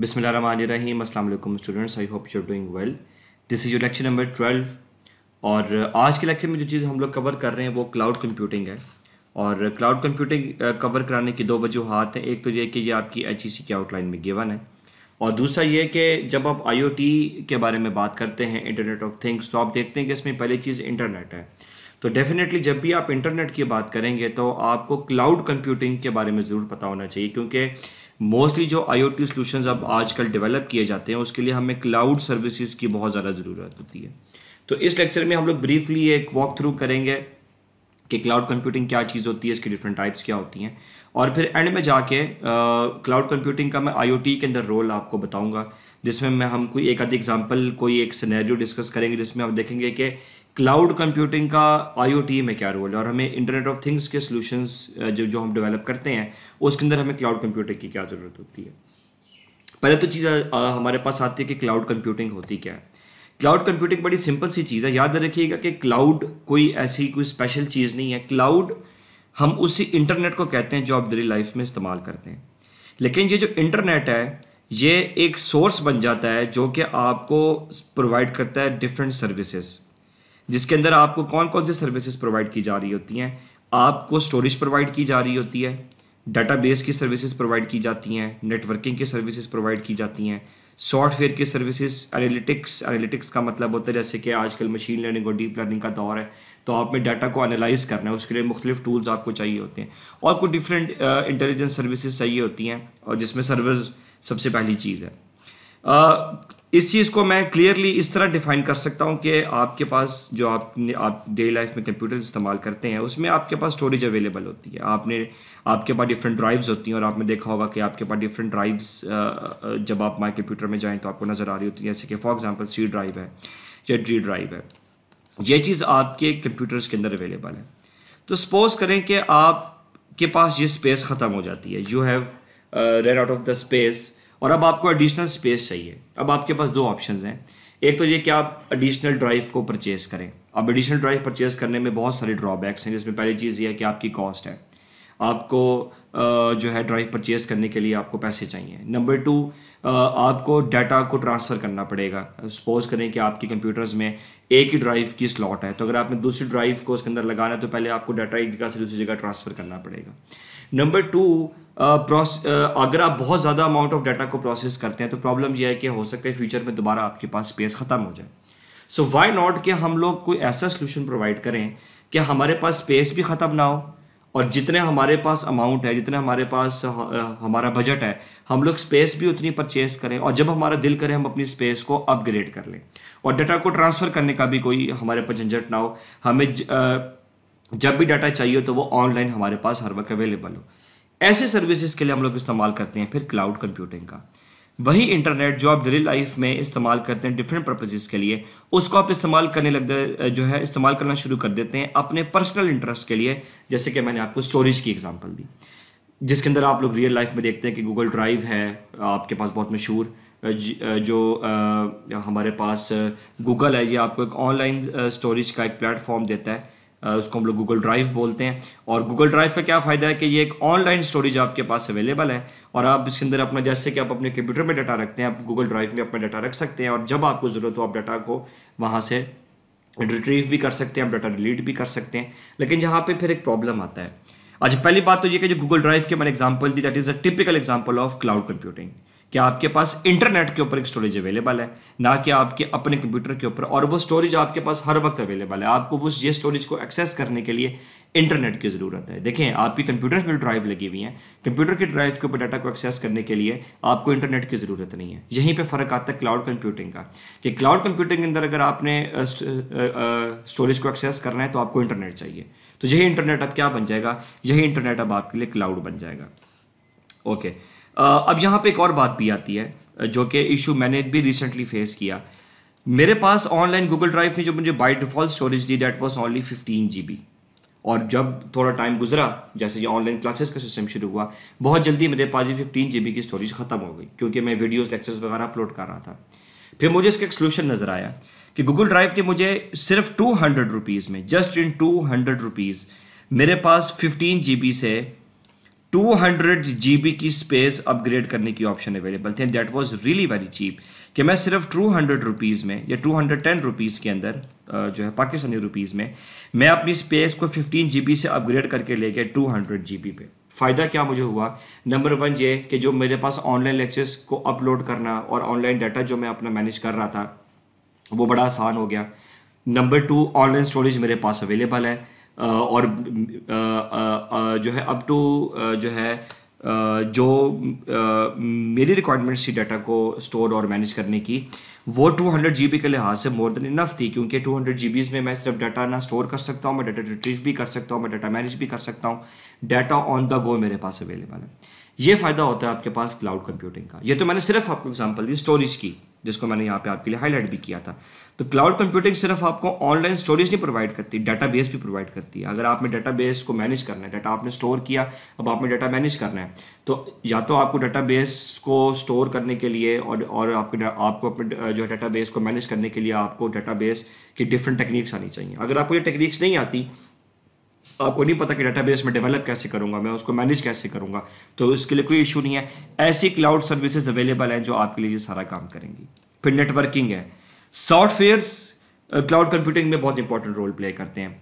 बिसमीम अल्लाम students I hope you are doing well this is your lecture number twelve और uh, आज के लेक्चर में जो चीज़ हम लोग कवर कर रहे हैं वो क्लाउड कंप्यूटिंग है और क्लाउड कंप्यूटिंग कवर कराने की दो वजूहत हैं एक तो ये कि ये आपकी एच ई सी की आउटलाइन में गिवन है और दूसरा ये कि जब आप आई ओ टी के बारे में बात करते हैं इंटरनेट ऑफ थिंग्स तो आप देखते हैं कि इसमें पहली चीज़ इंटरनेट है तो डेफिनेटली जब भी आप इंटरनेट की बात करेंगे तो आपको क्लाउड कंप्यूटिंग के बारे में ज़रूर पता होना चाहिए क्योंकि मोस्टली जो आई ओ टी सोल्यूशन अब आजकल डेवलप किए जाते हैं उसके लिए हमें क्लाउड सर्विसेज की बहुत ज़्यादा ज़रूरत होती है तो इस लेक्चर में हम लोग ब्रीफली एक वॉक थ्रू करेंगे कि क्लाउड कंप्यूटिंग क्या चीज़ होती है इसकी डिफरेंट टाइप्स क्या होती हैं और फिर एंड में जाके क्लाउड कंप्यूटिंग का मैं आई के अंदर रोल आपको बताऊंगा जिसमें मैं हम कोई एक आधी एग्जाम्पल कोई एक सिनेरियो डिस्कस करेंगे जिसमें आप देखेंगे कि क्लाउड कंप्यूटिंग का आईओटी में क्या रोल है और हमें इंटरनेट ऑफ थिंग्स के सॉल्यूशंस जो जो हम डेवलप करते हैं उसके अंदर हमें क्लाउड कंप्यूटिंग की क्या ज़रूरत होती है पहले तो चीज़ हमारे पास आती है कि क्लाउड कंप्यूटिंग होती क्या है क्लाउड कंप्यूटिंग बड़ी सिंपल सी चीज़ है याद रखिएगा कि क्लाउड कोई ऐसी कोई स्पेशल चीज़ नहीं है क्लाउड हम उसी इंटरनेट को कहते हैं जो आप डेली लाइफ में इस्तेमाल करते हैं लेकिन ये जो इंटरनेट है ये एक सोर्स बन जाता है जो कि आपको प्रोवाइड करता है डिफरेंट सर्विसेज़ जिसके अंदर आपको कौन कौन सी सर्विसेज प्रोवाइड की जा रही होती हैं आपको स्टोरेज प्रोवाइड की जा रही होती है डाटाबेस की सर्विसेज प्रोवाइड की जाती हैं नेटवर्किंग की सर्विसेज प्रोवाइड की जाती हैं सॉफ्टवेयर की सर्विसेज एनालिटिक्स एनालिटिक्स का मतलब होता है जैसे कि आजकल मशीन लर्निंग और डीप लर्निंग का दौर है तो आप में डाटा को एनालाइज करना है उसके लिए मुख्तलिफ टूल्स आपको चाहिए होते हैं और कुछ डिफरेंट इंटेलिजेंस सर्विसेज चाहिए होती हैं और जिसमें सर्वर सबसे पहली चीज़ है इस चीज़ को मैं क्लियरली इस तरह डिफाइन कर सकता हूँ कि आपके पास जो आप आप डेली लाइफ में कंप्यूटर इस्तेमाल करते हैं उसमें आपके पास स्टोरेज अवेलेबल होती है आपने आपके पास डिफरेंट ड्राइव्स होती हैं और आपने देखा होगा कि आपके पास डिफरेंट ड्राइव्स जब आप माई कंप्यूटर में जाएँ तो आपको नज़र आ रही होती है जैसे कि फॉर एग्जाम्पल सी ड्राइव है या डी ड्राइव है ये चीज़ आपके कंप्यूटर्स के अंदर अवेलेबल है तो सपोज़ करें कि आपके पास ये स्पेस ख़त्म हो जाती है you have run out of the space और अब आपको एडिशनल स्पेस चाहिए अब आपके पास दो ऑप्शंस हैं एक तो ये कि आप एडिशनल ड्राइव को परचेज़ करें अब एडिशनल ड्राइव परचेज़ करने में बहुत सारे ड्रॉबैक्स हैं जिसमें पहली चीज़ ये है कि आपकी कॉस्ट है आपको जो है ड्राइव परचेज़ करने के लिए आपको पैसे चाहिए नंबर टू आपको डाटा को ट्रांसफ़र करना पड़ेगा सपोज करें कि आपके कंप्यूटर्स में एक ही ड्राइव की स्लॉट है तो अगर आपने दूसरी ड्राइव को उसके अंदर लगाना है तो पहले आपको डाटा एक जगह से दूसरी जगह ट्रांसफ़र करना पड़ेगा नंबर टू अगर आप बहुत ज़्यादा अमाउंट ऑफ डाटा को प्रोसेस करते हैं तो प्रॉब्लम यह है कि हो सकता है फ्यूचर में दोबारा आपके पास स्पेस ख़त्म हो जाए सो वाई नॉट कि हम लोग कोई ऐसा सोल्यूशन प्रोवाइड करें कि हमारे पास स्पेस भी ख़त्म ना हो और जितने हमारे पास अमाउंट है जितने हमारे पास हमारा बजट है हम लोग स्पेस भी उतनी परचेस करें और जब हमारा दिल करें हम अपनी स्पेस को अपग्रेड कर लें और डाटा को ट्रांसफ़र करने का भी कोई हमारे पास झंझट ना हो हमें जब भी डाटा चाहिए तो वो ऑनलाइन हमारे पास हर वक्त अवेलेबल हो ऐसे सर्विसेज के लिए हम लोग इस्तेमाल करते हैं फिर क्लाउड कंप्यूटिंग का वही इंटरनेट जो आप डेली लाइफ में इस्तेमाल करते हैं डिफरेंट पर्पजेज के लिए उसको आप इस्तेमाल करने लग जो है इस्तेमाल करना शुरू कर देते हैं अपने पर्सनल इंटरेस्ट के लिए जैसे कि मैंने आपको स्टोरेज की एग्ज़ाम्पल दी जिसके अंदर आप लोग रियल लाइफ में देखते हैं कि गूगल ड्राइव है आपके पास बहुत मशहूर जो हमारे पास गूगल है ये आपको एक ऑनलाइन स्टोरेज का एक प्लेटफॉर्म देता है उसको हम लोग गूगल ड्राइव बोलते हैं और गूगल ड्राइव का क्या फ़ायदा है कि ये एक ऑनलाइन स्टोरेज आपके पास अवेलेबल है और आप इसके अंदर अपना जैसे कि आप अपने कंप्यूटर में डाटा रखते हैं आप गूगल ड्राइव में अपना डाटा रख सकते हैं और जब आपको ज़रूरत हो आप डाटा को वहाँ से रिट्रीव भी कर सकते हैं आप डाटा डिलीट भी कर सकते हैं लेकिन यहाँ पर फिर एक प्रॉब्लम आता है अच्छा पहली बात तो ये कि जो गूगल ड्राइव के मैंने एग्जाम्पल दी that is a typical example of cloud computing कि आपके पास इंटरनेट के ऊपर एक स्टोरेज अवेलेबल है ना कि आपके अपने कंप्यूटर के ऊपर और वो स्टोरेज आपके पास हर वक्त अवेलेबल है आपको उस ये स्टोरेज को एक्सेस करने के लिए इंटरनेट की ज़रूरत है देखें आपकी कंप्यूटर में ड्राइव लगी हुई है कंप्यूटर की ड्राइव के ऊपर डाटा को एक्सेस करने के लिए आपको इंटरनेट की ज़रूरत नहीं है यहीं पे फ़र्क आता है क्लाउड कंप्यूटिंग का कि क्लाउड कंप्यूटिंग के अंदर अगर आपने स्टोरेज को एक्सेस करना है तो आपको इंटरनेट चाहिए तो यही इंटरनेट अब क्या बन जाएगा यही इंटरनेट अब आपके लिए क्लाउड बन जाएगा ओके okay. अब यहाँ पे एक और बात भी आती है जो कि इशू मैंने भी रिसेंटली फेस किया मेरे पास ऑनलाइन गूगल ड्राइव ने जो मुझे बाई डिफॉल्ट स्टोरेज दी that was only fifteen G और जब थोड़ा टाइम गुजरा जैसे ये ऑनलाइन क्लासेस का सिस्टम शुरू हुआ बहुत जल्दी मेरे पास ये फिफ्टीन जी की स्टोरेज ख़त्म हो गई क्योंकि मैं वीडियोज़ लेक्चर्स वगैरह अपलोड कर रहा था फिर मुझे इसका एक सोल्यूशन नज़र आया कि गूगल ड्राइव ने मुझे सिर्फ टू हंड्रेड रुपीज़ में just in two hundred rupees मेरे पास फिफ्टीन जी से 200 बी की स्पेस अपग्रेड करने की ऑप्शन अवेलेबल थी that was really very cheap कि मैं सिर्फ टू हंड्रेड रुपीज़ में या टू हंड्रेड टेन रुपीज़ के अंदर जो है पाकिस्तानी रुपीज़ में मैं अपनी स्पेस को फिफ्टीन जी बी से अपग्रेड करके ले गया टू हंड्रेड जी बी पे फ़ायदा क्या मुझे हुआ नंबर वन ये कि जो मेरे पास ऑनलाइन लेक्चर्स को अपलोड करना और ऑनलाइन डाटा जो मैं अपना मैनेज कर रहा था वो बड़ा आसान हो गया नंबर टू ऑनलाइन स्टोरेज मेरे पास अवेलेबल है और जो है अप टू जो है जो मेरी रिक्वायरमेंट्स थी डाटा को स्टोर और मैनेज करने की वो 200 बी के लिहाज से मोर देन इनफ थी क्योंकि 200 बीज में मैं सिर्फ डाटा ना स्टोर कर सकता हूँ मैं डाटा रिट्रीव भी कर सकता हूँ मैं डाटा मैनेज भी कर सकता हूँ डाटा ऑन द गो मेरे पास अवेलेबल है ये फ़ायदा होता है आपके पास क्लाउड कंप्यूटिंग का ये तो मैंने सिर्फ आपको एग्जाम्पल दी स्टोरेज की जिसको मैंने यहाँ पे आपके लिए हाईलाइट भी किया था तो क्लाउड कंप्यूटिंग सिर्फ आपको ऑनलाइन स्टोरेज नहीं प्रोवाइड करती डाटा बेस भी प्रोवाइड करती है अगर आपने डाटा बेस को मैनेज करना है डाटा आपने स्टोर किया अब आपने डाटा मैनेज करना है तो या तो आपको डाटा बेस को स्टोर करने के लिए और और आपके आपको अपने जो डाटा बेस को मैनेज करने के लिए आपको डाटा बेस की डिफरेंट टेक्निक्स आनी चाहिए अगर आपको ये टेक्निक्स नहीं आती आपको नहीं पता कि डाटा बेस में डेवलप कैसे करूंगा मैं उसको मैनेज कैसे करूंगा तो इसके लिए कोई इशू नहीं है ऐसी क्लाउड सर्विसेज अवेलेबल हैं जो आपके लिए सारा काम करेंगी फिर नेटवर्किंग है सॉफ्टवेयर्स क्लाउड कंप्यूटिंग में बहुत इंपॉर्टेंट रोल प्ले करते हैं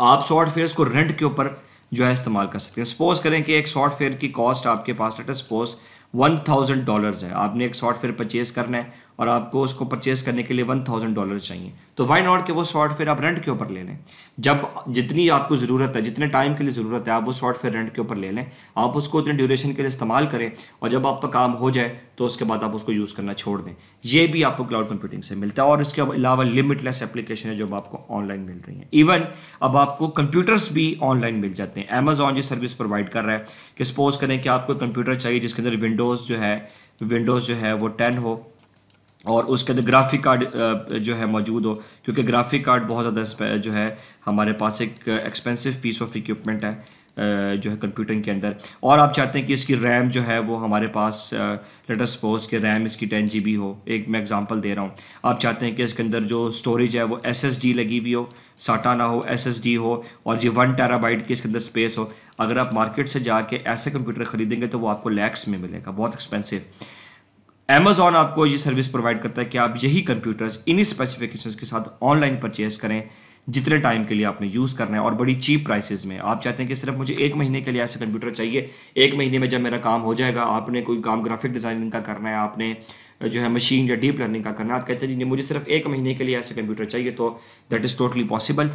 आप सॉफ्टवेयर्स को रेंट के ऊपर जो है इस्तेमाल कर सकते हैं सपोज करें कि एक सॉफ्टवेयर की कॉस्ट आपके पास है सपोज वन थाउजेंड डॉलर है आपने एक सॉफ्टवेयर परचेज करना है और आपको उसको परचेज करने के लिए वन थाउजेंड डॉलर चाहिए तो वाई नॉट के वो शॉर्ट फिर आप रेंट के ऊपर ले लें जब जितनी आपको ज़रूरत है जितने टाइम के लिए ज़रूरत है आप वो शॉर्ट फिर रेंट के ऊपर ले लें आप उसको उतने ड्यूरेशन के लिए इस्तेमाल करें और जब आपका काम हो जाए तो उसके बाद आप उसको यूज़ करना छोड़ दें ये भी आपको क्लाउड कंप्यूटिंग से मिलता है और इसके अलावा लिमिटलेस एप्लीकेशन है जो आपको ऑनलाइन मिल रही है इवन अब आपको कंप्यूटर्स भी ऑनलाइन मिल जाते हैं अमेजोन जी सर्विस प्रोवाइड कर रहा है कि सपोज करें कि आपको कंप्यूटर चाहिए जिसके अंदर विंडोज़ जो है विंडोज़ जो है वो टेन हो और उसके अंदर ग्राफिक कार्ड जो है मौजूद हो क्योंकि ग्राफिक कार्ड बहुत ज़्यादा जो है हमारे पास एक एक्सपेंसिव पीस ऑफ इक्विपमेंट है जो है कंप्यूटर के अंदर और आप चाहते हैं कि इसकी रैम जो है वो हमारे पास लेटर सपोज कि रैम इसकी टेन जी हो एक मैं एग्जांपल दे रहा हूँ आप चाहते हैं कि इसके अंदर जो स्टोरेज है वो एस लगी हुई हो साटा ना हो एस हो और ये वन टेराबाइट की इसके अंदर स्पेस हो अगर आप मार्केट से जाके ऐसे कंप्यूटर ख़रीदेंगे तो वो आपको लैक्स में मिलेगा बहुत एक्सपेंसिव अमेजोन आपको ये सर्विस प्रोवाइड करता है कि आप यही कंप्यूटर्स इन स्पेसिफ़िकेशन के साथ ऑनलाइन परचेज करें जितने टाइम के लिए आपने यूज़ करना है और बड़ी चीप प्राइसेस में आप चाहते हैं कि सिर्फ मुझे एक महीने के लिए ऐसा कंप्यूटर चाहिए एक महीने में जब मेरा काम हो जाएगा आपने कोई काम ग्राफिक डिज़ाइनिंग का करना है आपने जो है मशीन या डीप लर्निंग का करना है आप कहते हैं जी मुझे सिर्फ एक महीने के लिए ऐसा कंप्यूटर चाहिए तो दैट इज़ टोटली पॉसिबल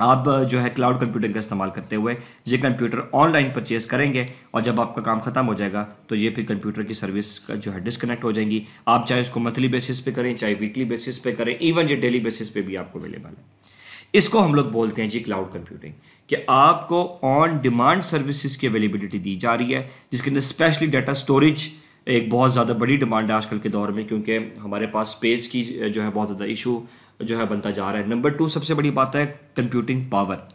आप जो है क्लाउड कंप्यूटिंग का इस्तेमाल करते हुए ये कंप्यूटर ऑनलाइन परचेज़ करेंगे और जब आपका काम ख़त्म हो जाएगा तो ये फिर कंप्यूटर की सर्विस का जो है डिसकनेक्ट हो जाएंगी आप चाहे उसको मंथली बेसिस पे करें चाहे वीकली बेसिस पे करें इवन ये डेली बेसिस पे भी आपको अवेलेबल है इसको हम लोग बोलते हैं जी क्लाउड कंप्यूटिंग कि आपको ऑन डिमांड सर्विसेज की अवेलेबिलिटी दी जा रही है जिसके अंदर स्पेशली डाटा स्टोरेज एक बहुत ज़्यादा बड़ी डिमांड है आजकल के दौर में क्योंकि हमारे पास स्पेस की जो है बहुत ज़्यादा इशू जो है बनता जा रहा है नंबर टू सबसे बड़ी बात है कंप्यूटिंग पावर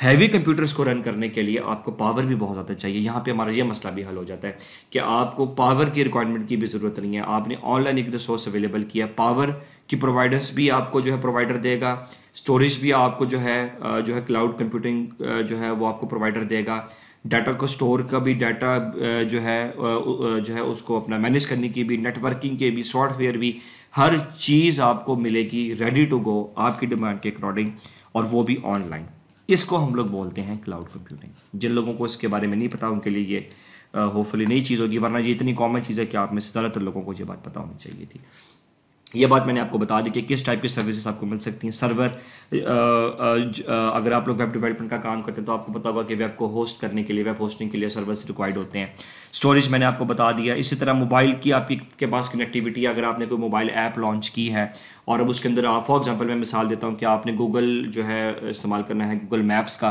हैवी कंप्यूटर्स को रन करने के लिए आपको पावर भी बहुत ज़्यादा चाहिए यहाँ पे हमारा ये मसला भी हल हो जाता है कि आपको पावर की रिक्वायरमेंट की भी ज़रूरत नहीं है आपने ऑनलाइन एक रिसोर्स अवेलेबल किया पावर की प्रोवाइडर्स भी आपको जो है प्रोवाइडर देगा स्टोरेज भी आपको जो है जो है क्लाउड कंप्यूटिंग जो है वो आपको प्रोवाइडर देगा डाटा को स्टोर का भी डाटा जो है जो है उसको अपना मैनेज करने की भी नेटवर्किंग के भी सॉफ्टवेयर भी हर चीज़ आपको मिलेगी रेडी टू गो आपकी डिमांड के अकॉर्डिंग और वो भी ऑनलाइन इसको हम लोग बोलते हैं क्लाउड कंप्यूटिंग जिन लोगों को इसके बारे में नहीं पता उनके लिए ये होपफुली नई चीज़ होगी वरना ये इतनी कॉमन चीज़ है कि आप में से ज़्यादातर लोगों को ये बात पता होनी चाहिए थी ये बात मैंने आपको बता दी कि किस टाइप की सर्विसेज आपको मिल सकती हैं सर्वर अगर आप लोग वेब डेवलपमेंट का काम करते हैं तो आपको पता होगा कि वेब को होस्ट करने के लिए वेब होस्टिंग के लिए सर्वर्स रिक्वायर्ड होते हैं स्टोरेज मैंने आपको बता दिया इसी तरह मोबाइल की आपकी के पास कनेक्टिविटी अगर आपने कोई मोबाइल ऐप लॉन्च की है और अब उसके अंदर फॉर एग्जाम्पल मैं मिसाल देता हूँ कि आपने गूगल जो है इस्तेमाल करना है गूगल मैप्स का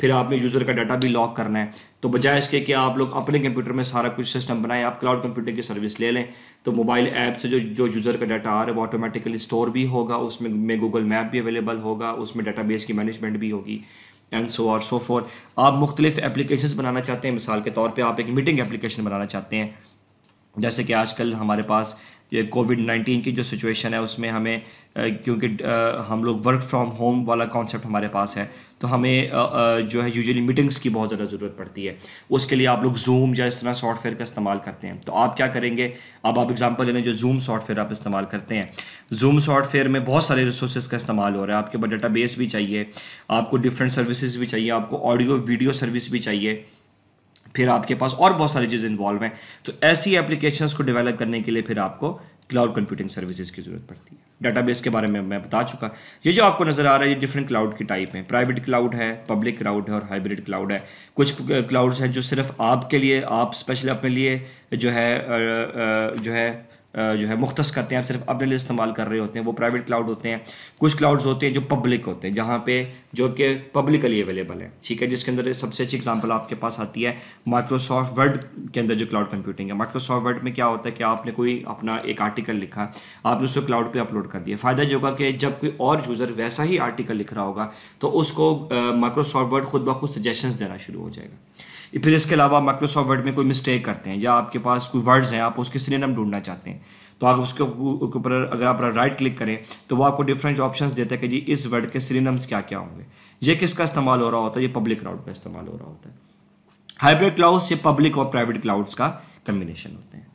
फिर आपने यूज़र का डाटा भी लॉक करना है तो बजाय इसके कि आप लोग अपने कंप्यूटर में सारा कुछ सिस्टम बनाए आप क्लाउड कंप्यूटर की सर्विस ले लें तो मोबाइल ऐप से जो जो यूज़र का डाटा आ रहा है वो ऑटोमेटिकली स्टोर भी होगा उसमें में गूगल मैप भी अवेलेबल होगा उसमें डाटा की मैनेजमेंट भी होगी एंड सो और सो फॉर आप मुख्तलिफ एप्लीकेशन बनाना चाहते हैं मिसाल के तौर पर आप एक मीटिंग एप्लीकेशन बनाना चाहते हैं जैसे कि आजकल हमारे पास ये कोविड नाइन्टीन की जो सिचुएशन है उसमें हमें क्योंकि हम लोग वर्क फ्रॉम होम वाला कॉन्सेप्ट हमारे पास है तो हमें जो है यूजुअली मीटिंग्स की बहुत ज़्यादा ज़रूरत पड़ती है उसके लिए आप लोग जूम या इस तरह सॉफ्टवेयर का इस्तेमाल करते हैं तो आप क्या करेंगे अब आप एग्जांपल लेने जो जूम सॉफ्टवेयर आप इस्तेमाल करते हैं जूम सॉफ्टवेयर में बहुत सारे रिसोर्सेज का इस्तेमाल हो रहा है आपके पास डेटाबेस भी चाहिए आपको डिफरेंट सर्विसज भी चाहिए आपको ऑडियो वीडियो सर्विस भी चाहिए फिर आपके पास और बहुत सारी चीज़ें इन्वॉल्व हैं तो ऐसी एप्लीकेशंस को डेवलप करने के लिए फिर आपको क्लाउड कंप्यूटिंग सर्विसेज की ज़रूरत पड़ती है डाटाबेस के बारे में मैं बता चुका ये जो आपको नज़र आ रहा है ये डिफरेंट क्लाउड की टाइप हैं प्राइवेट क्लाउड है पब्लिक क्लाउड है और हाइब्रिड क्लाउड है कुछ क्लाउड्स uh, हैं जो सिर्फ आपके लिए आप स्पेशल अपने लिए जो है uh, uh, जो है जो है मुख्त करते हैं आप सिर्फ अपने लिए इस्तेमाल कर रहे होते हैं वो प्राइवेट क्लाउड होते हैं कुछ क्लाउड्स होते हैं जो पब्लिक होते हैं जहाँ पे जो कि पब्लिकली अवेलेबल है ठीक है जिसके अंदर सबसे अच्छी एग्जांपल आपके पास आती है माइक्रोसॉफ्ट वर्ड के अंदर जो क्लाउड कंप्यूटिंग है माइक्रोसॉफ्ट वर्ड में क्या होता है कि आपने कोई अपना एक आर्टिकल लिखा आपने उसको क्लाउड पर अपलोड कर दिया फ़ायदा जो होगा कि जब कोई और यूज़र वैसा ही आर्टिकल लिख रहा होगा तो उसको माइक्रोसॉफ्ट वर्ड खुद ब खुद सजेशन देना शुरू हो जाएगा फिर इसके अलावा माइक्रोसॉफ्ट वर्ड में कोई मिस्टेक करते हैं या आपके पास कोई वर्ड्स हैं आप उसके सिनेम ढूंढना चाहते हैं तो आप उसके ऊपर अगर आप राइट क्लिक करें तो वो आपको डिफरेंट ऑप्शंस देता है कि जी इस वर्ड के सिनेम्स क्या क्या होंगे ये किसका इस्तेमाल हो रहा होता है ये पब्लिक क्लाउड का इस्तेमाल हो रहा होता है हाइब्रिड क्लाउड्स ये पब्लिक और प्राइवेट क्लाउड्स का कम्बिनेशन होते हैं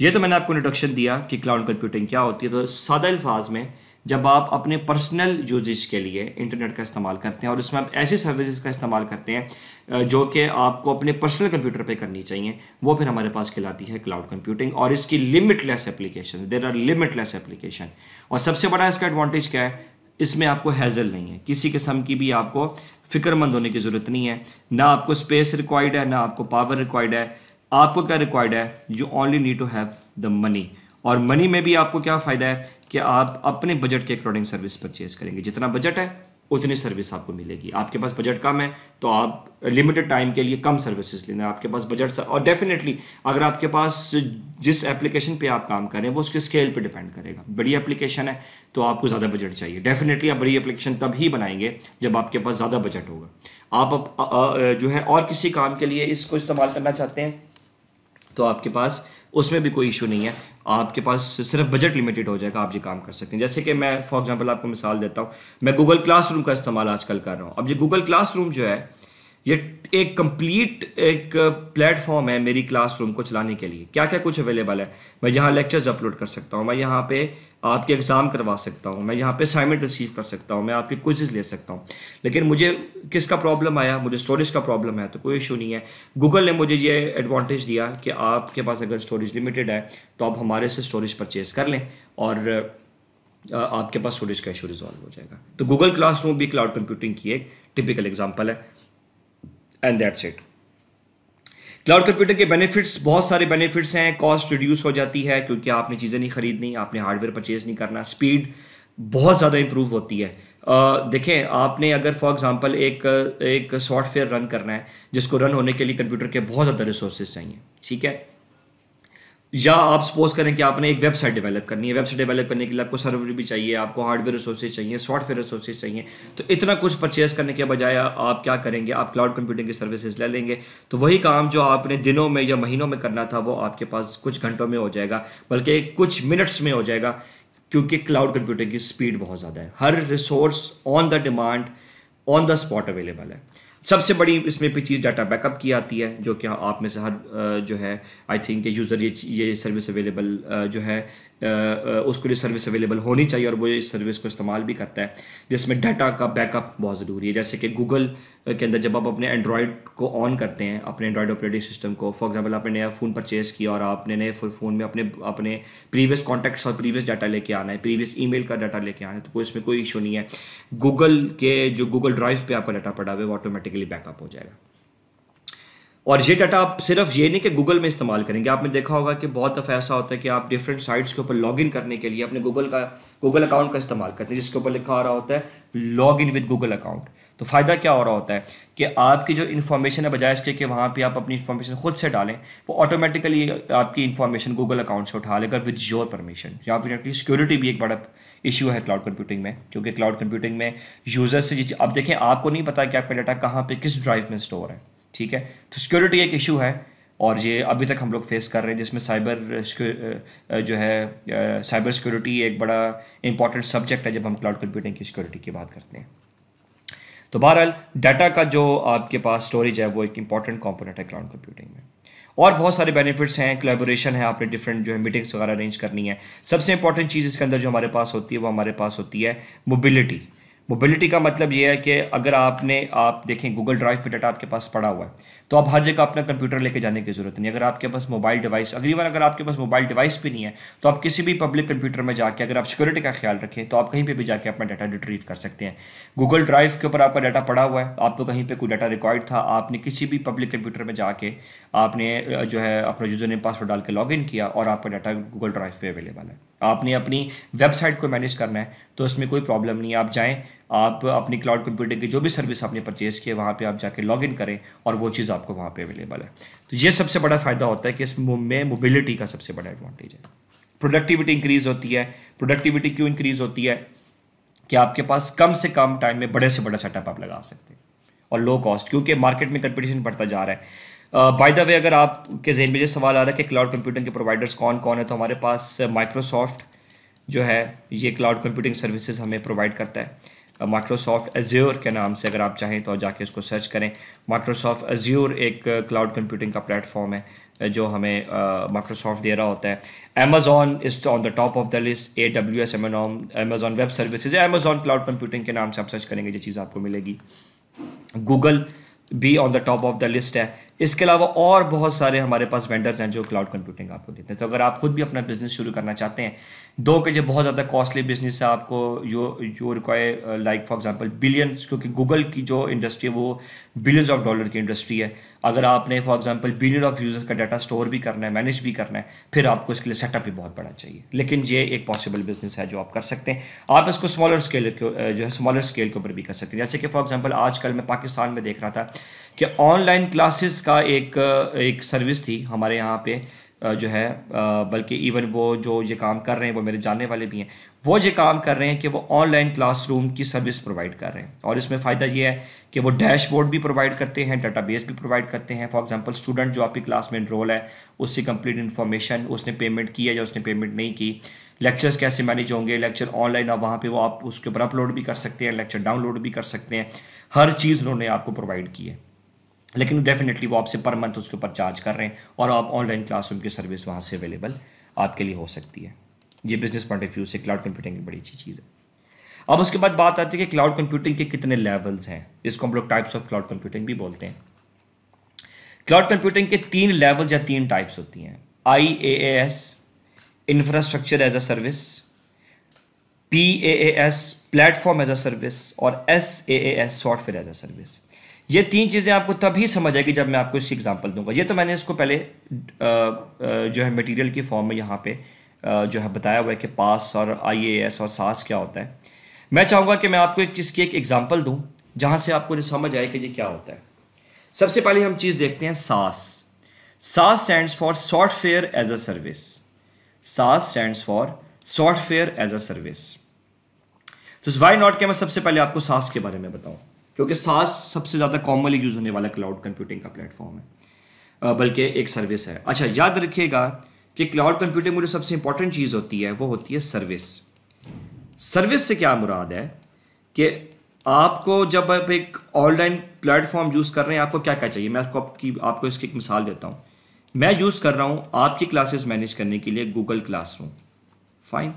ये तो मैंने आपको इंट्रोडक्शन दिया कि क्लाउड कंप्यूटिंग क्या होती है तो सादा अल्फाज में जब आप अपने पर्सनल यूजेज के लिए इंटरनेट का इस्तेमाल करते हैं और इसमें आप ऐसी सर्विसेज का इस्तेमाल करते हैं जो कि आपको अपने पर्सनल कंप्यूटर पे करनी चाहिए वो फिर हमारे पास खिलाती है क्लाउड कंप्यूटिंग और इसकी limitless application there are limitless application और सबसे बड़ा इसका एडवांटेज क्या है इसमें आपको हैजल नहीं है किसी किस्म की भी आपको फिक्रमंद होने की ज़रूरत नहीं है ना आपको स्पेस रिक्वायर्ड है ना आपको पावर रिक्वायर्ड है आपको क्या रिक्वायर्ड है you only need to have the money और मनी में भी आपको क्या फ़ायदा है कि आप अपने बजट के अकॉर्डिंग सर्विस परचेज करेंगे जितना बजट है उतनी सर्विस आपको मिलेगी आपके पास बजट कम है तो आप लिमिटेड टाइम के लिए कम सर्विसेज लेना है आपके पास बजट सा, और डेफिनेटली अगर आपके पास जिस एप्लीकेशन पे आप काम करें वो उसके स्केल पे डिपेंड करेगा बड़ी एप्लीकेशन है तो आपको ज़्यादा बजट चाहिए डेफिनेटली आप बड़ी एप्लीकेशन तब ही बनाएंगे जब आपके पास ज़्यादा बजट होगा आप जो है और किसी काम के लिए इसको इस्तेमाल करना चाहते हैं तो आपके पास उसमें भी कोई इशू नहीं है आपके पास सिर्फ बजट लिमिटेड हो जाएगा आप ये काम कर सकते हैं जैसे कि मैं फॉर एग्जांपल आपको मिसाल देता हूँ मैं गूगल क्लासरूम का इस्तेमाल आजकल कर रहा हूँ अब ये गूगल क्लासरूम जो है ये एक कंप्लीट एक प्लेटफॉर्म uh, है मेरी क्लासरूम को चलाने के लिए क्या क्या कुछ अवेलेबल है मैं यहाँ लेक्चर्स अपलोड कर सकता हूँ मैं यहाँ पे आपके एग्ज़ाम करवा सकता हूँ मैं यहाँ पे असाइनमेंट रिसीव कर सकता हूँ मैं आपके क्विजेज ले सकता हूँ लेकिन मुझे किसका प्रॉब्लम आया मुझे स्टोरेज का प्रॉब्लम है तो कोई इशू नहीं है गूगल ने मुझे ये एडवांटेज दिया कि आपके पास अगर स्टोरेज लिमिटेड है तो आप हमारे से स्टोरेज परचेज़ कर लें और uh, आपके पास स्टोरेज का इशू रिजॉल्व हो जाएगा तो गूगल क्लासरूम भी क्लाउड कंप्यूटिंग की एक टिपिकल एग्जाम्पल है and that's it cloud computer के बेनिफिट्स बहुत सारे बेनिफिट्स हैं कॉस्ट रिड्यूस हो जाती है क्योंकि आपने चीज़ें नहीं खरीदनी आपने हार्डवेयर परचेज नहीं करना स्पीड बहुत ज़्यादा इंप्रूव होती है Uh, देखें आपने अगर फॉर एग्जांपल एक एक सॉफ्टवेयर रन करना है जिसको रन होने के लिए कंप्यूटर के बहुत ज़्यादा रिसोर्सेज चाहिए ठीक है या आप सपोज करें कि आपने एक वेबसाइट डेवलप करनी है वेबसाइट डेवलप करने के लिए आपको सर्वर भी चाहिए आपको हार्डवेयर रिसोर्सेज चाहिए सॉफ्टवेयर रिसोर्सेज चाहिए तो इतना कुछ परचेज करने के बजाय आप क्या करेंगे आप क्लाउड कंप्यूटिंग की सर्विसेज ले लेंगे तो वही काम जो आपने दिनों में या महीनों में करना था वो आपके पास कुछ घंटों में हो जाएगा बल्कि कुछ मिनट्स में हो जाएगा क्योंकि क्लाउड कंप्यूटिंग की स्पीड बहुत ज़्यादा है हर resource on the demand on the spot available है सबसे बड़ी इसमें पे चीज़ डाटा बैकअप की आती है जो कि आप में से हर जो है आई थिंक यूज़र ये ये सर्विस अवेलेबल जो है उसके लिए सर्विस अवेलेबल होनी चाहिए और वो इस सर्विस को इस्तेमाल भी करता है जिसमें डाटा का बैकअप बहुत ज़रूरी है जैसे कि गूगल के अंदर जब आप अपने एंड्रॉयड को ऑन करते हैं अपने एंड्रॉयड ऑपरेटिंग सिस्टम को फॉर एग्जांपल आपने नया फ़ोन परचेज़ किया और आपने नए फ़ोन में अपने अपने प्रीवियस कॉन्टैक्ट्स और प्रीवियस डाटा लेके आना है प्रीवियस ई का डाटा लेके आना है तो कोई इसमें कोई इशू नहीं है गूगल के जो गूगल ड्राइव पर आपका डाटा पड़ा हुआ है वो ऑटोमेटिकली बैकअप हो जाएगा और ये डाटा आप सिर्फ ये नहीं कि गूगल में इस्तेमाल करेंगे आपने देखा होगा कि बहुत दफ़ा ऐसा होता है कि आप डिफरेंट साइट्स के ऊपर लॉग इन करने के लिए अपने गूगल का गूगल अकाउंट का इस्तेमाल करते हैं जिसके ऊपर लिखा आ रहा होता है log in with Google account तो फ़ायदा क्या हो रहा होता है कि आपकी जो इन्फॉर्मेशन है बजाय इसके कि वहाँ पे आप अपनी इन्फॉर्मेशन खुद से डालें वो ऑटोमेटिकली आपकी इन्फॉर्मेशन गूगल अकाउंट से उठा लेगा विद योर परमिशन यहाँ पर एक्चुअली सिक्योरिटी भी एक बड़ा इशू है क्लाउड कंप्यूटिंग में क्योंकि क्लाउड कंप्यूटिंग में यूज़र से अब देखें आपको नहीं पता कि आपका डाटा कहाँ पर किस ड्राइव में स्टोर है ठीक है तो सिक्योरिटी एक इशू है और ये अभी तक हम लोग फेस कर रहे हैं जिसमें साइबर uh, uh, uh, जो है साइबर सिक्योरिटी एक बड़ा इंपॉर्टेंट सब्जेक्ट है जब हम क्लाउड कंप्यूटिंग की सिक्योरिटी की बात करते हैं तो बहरहाल डाटा का जो आपके पास स्टोरेज है वो एक इंपॉर्टेंट कॉम्पोनेंट है क्लाउड कंप्यूटिंग में और बहुत सारे बेनिफिट्स हैं कलेबोरेशन है आपने डिफरेंट जो है मीटिंग्स वगैरह अरेंज करनी है सबसे इंपॉर्टेंट चीज़ इसके अंदर जो हमारे पास होती है वो हमारे पास होती है मोबिलिटी मोबिलिटी का मतलब ये है कि अगर आपने आप देखें गूगल ड्राइव पे डाटा आपके पास पड़ा हुआ है तो आप हर जगह अपना कंप्यूटर लेके जाने की ज़रूरत नहीं अगर आपके पास मोबाइल डिवाइस अगर इवन अगर आपके पास मोबाइल डिवाइस भी नहीं है तो आप किसी भी पब्लिक कंप्यूटर में जाके अगर आप सिक्योरिटी का ख्याल रखें तो आप कहीं पर भी जाकर अपना डाटा रिट्रीव कर सकते हैं गूगल ड्राइव के ऊपर आपका डाटा पड़ा हुआ है आपको कहीं पर कोई डाटा रिकॉर्ड था आपने किसी भी पब्लिक कंप्यूटर में जाके आपने जो है अपना यूज़र नेम पासवर्ड डाल के लॉग किया और आपका डाटा गूगल ड्राइव पर अवेलेबल है आपने अपनी वेबसाइट को मैनेज करना है तो उसमें कोई प्रॉब्लम नहीं आप जाएँ आप अपनी क्लाउड कंप्यूटिंग की जो भी सर्विस आपने परचेज़ की है वहाँ पर आप जाके लॉग इन करें और वो चीज़ आपको वहाँ पर अवेलेबल है तो ये सबसे बड़ा फ़ायदा होता है कि इसमें मोबिलिटी का सबसे बड़ा एडवांटेज है प्रोडक्टिविटी इंक्रीज़ होती है प्रोडक्टिविटी क्यों इंक्रीज़ होती है कि आपके पास कम से कम टाइम में बड़े से बड़ा सेटअप आप लगा सकते हैं और लो कॉस्ट क्योंकि मार्केट में कंपटीशन बढ़ता जा रहा है बाय द वे अगर आपके जहन में ये सवाल आ रहा है कि क्लाउड कंप्यूटिंग के प्रोवाइडर्स कौन कौन है तो हमारे पास माइक्रोसॉफ्ट जो है ये क्लाउड कंप्यूटिंग सर्विसेज हमें प्रोवाइड करता है माइक्रोसॉफ्ट अज्योर के नाम से अगर आप चाहें तो जाके उसको सर्च करें माइक्रोसॉफ्ट अज्योर एक क्लाउड uh, कंप्यूटिंग का प्लेटफॉर्म है uh, जो हमें माइक्रोसॉफ्ट uh, दे रहा होता है Amazon is on the top of the list A W S um Amazon web services Amazon cloud computing के नाम से आप सर्च करेंगे ये चीज़ आपको मिलेगी गूगल भी on the top of the list है इसके अलावा और बहुत सारे हमारे पास वेंडर्स हैं जो क्लाउड कंप्यूटिंग आपको देते हैं तो अगर आप खुद भी अपना बिजनेस शुरू करना चाहते हैं दो के जब बहुत ज़्यादा कॉस्टली बिजनेस है आपको you you require like for example billions क्योंकि गूगल की जो इंडस्ट्री है वो बिलियंस ऑफ डॉलर की इंडस्ट्री है अगर आपने for example billion of users का डाटा स्टोर भी करना है मैनेज भी करना है फिर आपको इसके लिए सेटअप भी बहुत बड़ा चाहिए लेकिन ये एक पॉसिबल बिजनेस है जो आप कर सकते हैं आप इसको स्मॉलर स्केल uh, जो है स्मॉलर स्केल के ऊपर भी कर सकते हैं जैसे कि फॉर एग्जाम्पल आजकल मैं पाकिस्तान में देख रहा था कि ऑनलाइन क्लासेस का एक uh, एक सर्विस थी हमारे यहाँ पे जो है बल्कि इवन वो जो ये काम कर रहे हैं वो मेरे जानने वाले भी हैं वो ये काम कर रहे हैं कि वो ऑनलाइन क्लासरूम की सर्विस प्रोवाइड कर रहे हैं और इसमें फ़ायदा ये है कि वो डैशबोर्ड भी प्रोवाइड करते हैं डाटाबेस भी प्रोवाइड करते हैं फॉर एग्जांपल स्टूडेंट जो आपकी क्लास में इनरोल है उसकी कंप्लीट इन्फॉर्मेशन उसने पेमेंट किया या उसने पेमेंट नहीं की लेक्चर्स कैसे मैनेज होंगे लेक्चर ऑनलाइन और वहाँ पर वो आप उसके ऊपर अपलोड भी कर सकते हैं लेक्चर डाउनलोड भी कर सकते हैं हर चीज़ उन्होंने आपको प्रोवाइड की है लेकिन डेफिनेटली वो आपसे पर मंथ उसके ऊपर चार्ज कर रहे हैं और आप ऑनलाइन क्लासरूम की सर्विस वहाँ से अवेलेबल आपके लिए हो सकती है ये बिजनेस पॉइंट ऑफ व्यू से क्लाउड कंप्यूटिंग की बड़ी अच्छी चीज़ है अब उसके बाद बात आती है कि क्लाउड कंप्यूटिंग के कितने लेवल्स हैं इसको हम लोग टाइप्स ऑफ क्लाउड कंप्यूटिंग भी बोलते हैं क्लाउड कंप्यूटिंग के तीन लेवल्स या तीन टाइप्स होती हैं I A S infrastructure as a service P A S platform as a service और S A S software as a service ये तीन चीज़ें आपको तभी समझ आएगी जब मैं आपको इसकी एग्जाम्पल दूंगा ये तो मैंने इसको पहले जो है मटेरियल की फॉर्म में यहाँ पे जो है बताया हुआ है कि पास और आईएएस और सास क्या होता है मैं चाहूँगा कि मैं आपको एक चीज़ की एक एग्ज़ाम्पल दूँ जहाँ से आपको समझ आए कि ये क्या होता है सबसे पहले हम चीज़ देखते हैं SaaS SaaS stand for software as a service SaaS stand for software as a service तो वाई नॉट के मैं सबसे पहले आपको सास के बारे में बताऊँ क्योंकि सास सबसे ज़्यादा कॉमनली यूज़ होने वाला क्लाउड कंप्यूटिंग का प्लेटफॉर्म है बल्कि एक सर्विस है अच्छा याद रखिएगा कि क्लाउड कंप्यूटिंग में जो सबसे इंपॉर्टेंट चीज़ होती है वो होती है सर्विस सर्विस से क्या मुराद है कि आपको जब आप एक ऑनलाइन प्लेटफॉर्म यूज़ कर रहे हैं आपको क्या क्या चाहिए मैं आपको आपकी आपको इसकी एक मिसाल देता हूँ मैं यूज़ कर रहा हूँ आपकी क्लासेस मैनेज करने के लिए गूगल क्लासरूम फाइन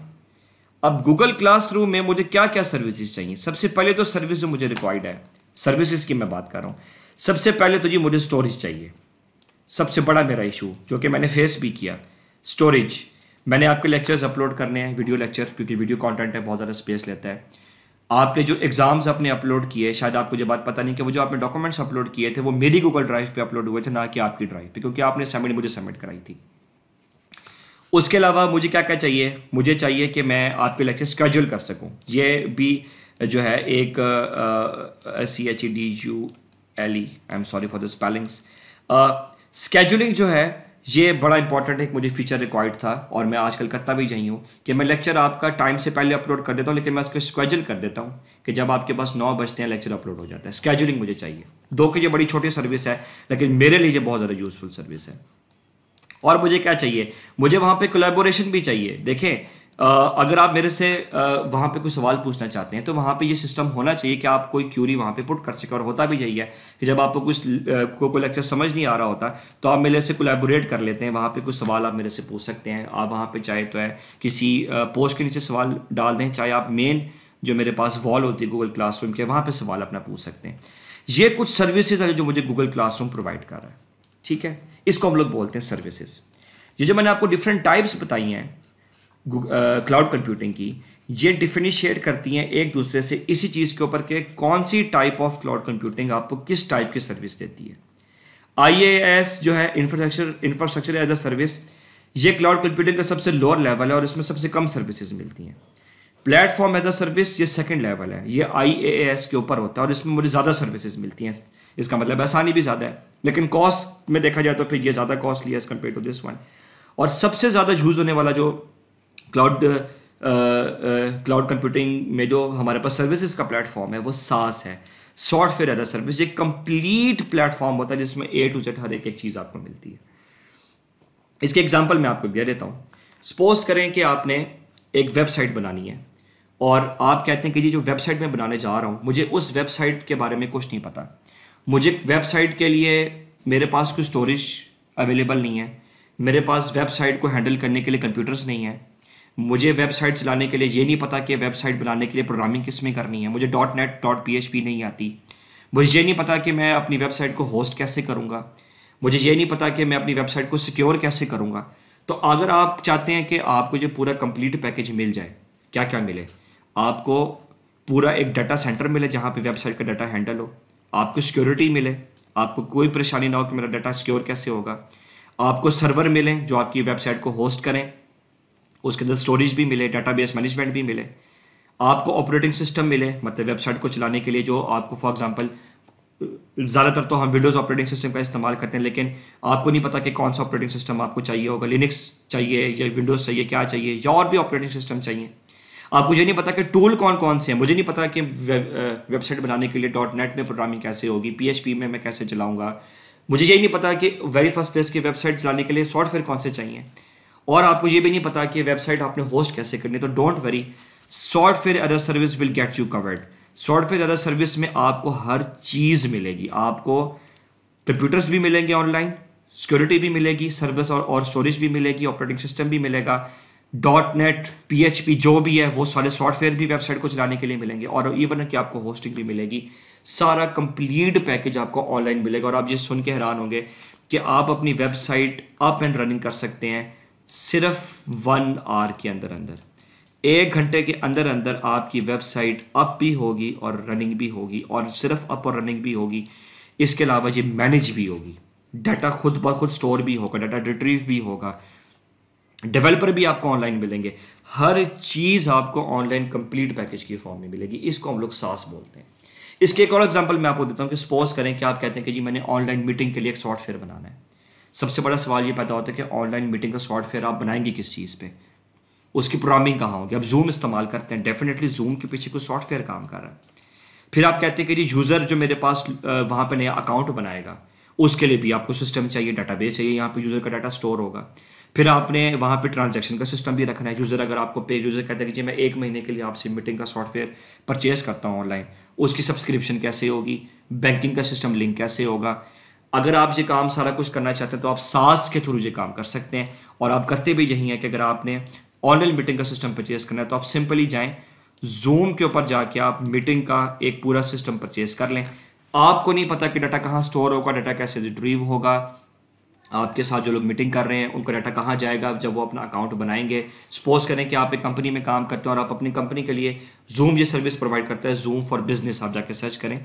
अब गूगल क्लास में मुझे क्या क्या सर्विसेज चाहिए सबसे पहले तो सर्विस मुझे रिक्वायर्ड है सर्विसेज की मैं बात कर रहा हूँ सबसे पहले तो जी मुझे स्टोरेज चाहिए सबसे बड़ा मेरा इशू जो कि मैंने फेस भी किया स्टोरेज मैंने आपके लेक्चर्स अपलोड करने हैं वीडियो लेक्चर क्योंकि वीडियो कंटेंट है बहुत ज़्यादा स्पेस लेता है आपने जो एग्ज़ाम्स अपने अपलोड किए शायद आपको ये बात पता नहीं कि वो जो आपने डॉक्यूमेंट्स अपलोड किए थे वो मेरी गूगल ड्राइव पे अपलोड हुए थे ना कि आपकी ड्राइव पे क्योंकि आपने सबमिट मुझे सबमिट कराई थी उसके अलावा मुझे क्या क्या चाहिए मुझे चाहिए कि मैं आपके लेक्चर स्कड्यूल कर सकूँ ये भी जो है एक C H E D U L E I am sorry for the spellings scheduling जो है ये बड़ा इंपॉर्टेंट एक मुझे फीचर रिक्वायर्ड था और मैं आजकल करता भी चाहिए हूँ कि मैं लेक्चर आपका टाइम से पहले अपलोड कर देता हूँ लेकिन मैं उसको स्केजल कर देता हूँ कि जब आपके पास नौ बजते हैं लेक्चर अपलोड हो जाता है स्केजुलिंग मुझे चाहिए दो की ये बड़ी छोटी सर्विस है लेकिन मेरे लिए बहुत ज़्यादा यूजफुल सर्विस है और मुझे क्या चाहिए मुझे वहाँ पे कोलेबोरेशन भी चाहिए देखें अगर आप मेरे से वहाँ पे कुछ सवाल पूछना चाहते हैं तो वहाँ पे ये सिस्टम होना चाहिए कि आप कोई क्यूरी वहाँ पे पुट कर सके और होता भी चाहिए कि जब आपको कुछ को कोई लेक्चर समझ नहीं आ रहा होता तो आप मेरे से कोलेबोरेट कर लेते हैं वहाँ पे कुछ सवाल आप मेरे से पूछ सकते हैं आप वहाँ पे चाहे तो है किसी पोस्ट के नीचे सवाल डाल दें चाहे आप मेन जो मेरे पास वॉल होती है गूगल क्लासरूम के वहाँ पर सवाल अपना पूछ सकते हैं ये कुछ सर्विसेज है जो मुझे गूगल क्लासरूम प्रोवाइड कर रहा है ठीक है इसको हम लोग बोलते हैं सर्विसेज ये जो मैंने आपको डिफरेंट टाइप्स बताई हैं क्लाउड कंप्यूटिंग की ये डिफिनिशिएट करती हैं एक दूसरे से इसी चीज़ के ऊपर के कौन सी टाइप ऑफ क्लाउड कंप्यूटिंग आपको किस टाइप की सर्विस देती है आईएएस जो है infrastructure infrastructure as a service ये क्लाउड कंप्यूटिंग का सबसे लोअर लेवल है और इसमें सबसे कम सर्विसेज मिलती हैं प्लेटफॉर्म एज अ सर्विस ये सेकेंड लेवल है ये आई के ऊपर होता है और इसमें मुझे ज़्यादा सर्विसेज मिलती हैं इसका मतलब आसानी भी ज़्यादा है लेकिन कॉस्ट में देखा जाए तो फिर ये ज़्यादा कॉस्टली है as compare to this one और सबसे ज़्यादा यूज़ होने वाला जो क्लाउड क्लाउड कंप्यूटिंग में जो हमारे पास सर्विसेज का प्लेटफॉर्म है वो सास है सॉफ्टवेयर एज अ सर्विस एक कंप्लीट प्लेटफॉर्म होता है जिसमें ए टू जेड हर एक एक चीज़ आपको मिलती है इसके एग्जाम्पल मैं आपको दे देता हूँ सपोज करें कि आपने एक वेबसाइट बनानी है और आप कहते हैं कि जी जो वेबसाइट मैं बनाने जा रहा हूँ मुझे उस वेबसाइट के बारे में कुछ नहीं पता मुझे वेबसाइट के लिए मेरे पास कोई स्टोरेज अवेलेबल नहीं है मेरे पास वेबसाइट को हैंडल करने के लिए कंप्यूटर्स नहीं है मुझे वेबसाइट चलाने के लिए ये नहीं पता कि वेबसाइट बनाने के लिए प्रोग्रामिंग किस में करनी है मुझे dot net dot P H P नहीं आती मुझे ये नहीं पता कि मैं अपनी वेबसाइट को होस्ट कैसे करूँगा मुझे ये नहीं पता कि मैं अपनी वेबसाइट को सिक्योर कैसे करूँगा तो अगर आप चाहते हैं कि आपको जो पूरा कंप्लीट पैकेज मिल जाए क्या क्या मिले आपको पूरा एक डाटा सेंटर मिले जहाँ पे वेबसाइट का डाटा हैंडल हो आपको सिक्योरिटी मिले आपको कोई परेशानी ना हो कि मेरा डाटा सिक्योर कैसे होगा आपको सर्वर मिले जो आपकी वेबसाइट को होस्ट करें उसके अंदर स्टोरेज भी मिले डाटाबेस मैनेजमेंट भी मिले आपको ऑपरेटिंग सिस्टम मिले मतलब वेबसाइट को चलाने के लिए जो आपको फॉर एग्जांपल ज़्यादातर तो हम विंडोज़ ऑपरेटिंग सिस्टम का इस्तेमाल करते हैं लेकिन आपको नहीं पता कि कौन सा ऑपरेटिंग सिस्टम आपको चाहिए होगा लिनक्स चाहिए या विंडोज़ चाहिए क्या चाहिए या और भी ऑपरेटिंग सिस्टम चाहिए आप मुझे नहीं पता कि टूल कौन कौन से हैं मुझे नहीं पता कि वेबसाइट बनाने के लिए डॉट नेट में प्रोग्रामिंग कैसे होगी पी में मैं कैसे चलाऊँगा मुझे यही नहीं पता कि वेरी फर्स्ट प्लेस की वेबसाइट चलाने के लिए सॉफ्टवेयर कौन से चाहिए और आपको ये भी नहीं पता कि वेबसाइट आपने होस्ट कैसे करनी है तो don't worry software other service will get you covered software other service में आपको हर चीज़ मिलेगी आपको कंप्यूटर्स भी मिलेंगे ऑनलाइन सिक्योरिटी भी मिलेगी सर्विस और स्टोरेज भी मिलेगी ऑपरेटिंग सिस्टम भी मिलेगा डॉट नेट पी जो भी है वो सारे सॉफ्टवेयर भी वेबसाइट को चलाने के लिए मिलेंगे और इवन कि आपको होस्टिंग भी मिलेगी सारा कंप्लीट पैकेज आपको ऑनलाइन मिलेगा और आप ये सुन के हैरान होंगे कि आप अपनी वेबसाइट अप एंड रनिंग कर सकते हैं सिर्फ वन आवर के अंदर अंदर एक घंटे के अंदर अंदर आपकी वेबसाइट अप भी होगी और रनिंग भी होगी और सिर्फ अप और रनिंग भी होगी इसके अलावा ये मैनेज भी होगी डाटा खुद ब खुद स्टोर भी होगा डाटा रिट्रीव भी होगा डेवलपर भी आपको ऑनलाइन मिलेंगे हर चीज़ आपको ऑनलाइन कंप्लीट पैकेज की फॉर्म में मिलेगी इसको हम लोग सास बोलते हैं इसके एक और एग्जाम्पल मैं आपको देता हूँ कि सपोज करें कि आप कहते हैं कि जी मैंने ऑनलाइन मीटिंग के लिए एक सॉफ्टवेयर बनाना है सबसे बड़ा सवाल ये पैदा होता है कि ऑनलाइन मीटिंग का सॉफ्टवेयर आप बनाएंगे किस चीज़ पे उसकी प्रोग्रामिंग कहाँ होगी आप जूम इस्तेमाल करते हैं डेफिनेटली जूम के पीछे कोई सॉफ्टवेयर काम कर रहा है फिर आप कहते हैं कि जी यूज़र जो मेरे पास वहाँ पर नया अकाउंट बनाएगा उसके लिए भी आपको सिस्टम चाहिए डाटा चाहिए यहाँ पर यूज़र का डाटा स्टोर होगा फिर आपने वहाँ पे ट्रांजैक्शन का सिस्टम भी रखना है यूज़र अगर आपको पे यूज़र कहता है कि जी मैं एक महीने के लिए आपसे मीटिंग का सॉफ्टवेयर परचेज़ करता हूँ ऑनलाइन उसकी सब्सक्रिप्शन कैसे होगी बैंकिंग का सिस्टम लिंक कैसे होगा अगर आप ये काम सारा कुछ करना चाहते हैं तो आप सास के थ्रू ये काम कर सकते हैं और आप करते भी यही हैं कि अगर आपने ऑनलाइन मीटिंग का सिस्टम परचेज़ करना है तो आप सिंपली जाएँ जूम के ऊपर जाके आप मीटिंग का एक पूरा सिस्टम परचेज़ कर लें आपको नहीं पता कि डाटा कहाँ स्टोर होगा डाटा कैसे रिट्रीव होगा आपके साथ जो लोग मीटिंग कर रहे हैं उनका डाटा कहाँ जाएगा जब वो अपना अकाउंट बनाएंगे सपोज करें कि आप एक कंपनी में काम करते हो और आप अपनी कंपनी के लिए जूम ये सर्विस प्रोवाइड करता है जूम फॉर बिजनेस आप जाके सर्च करें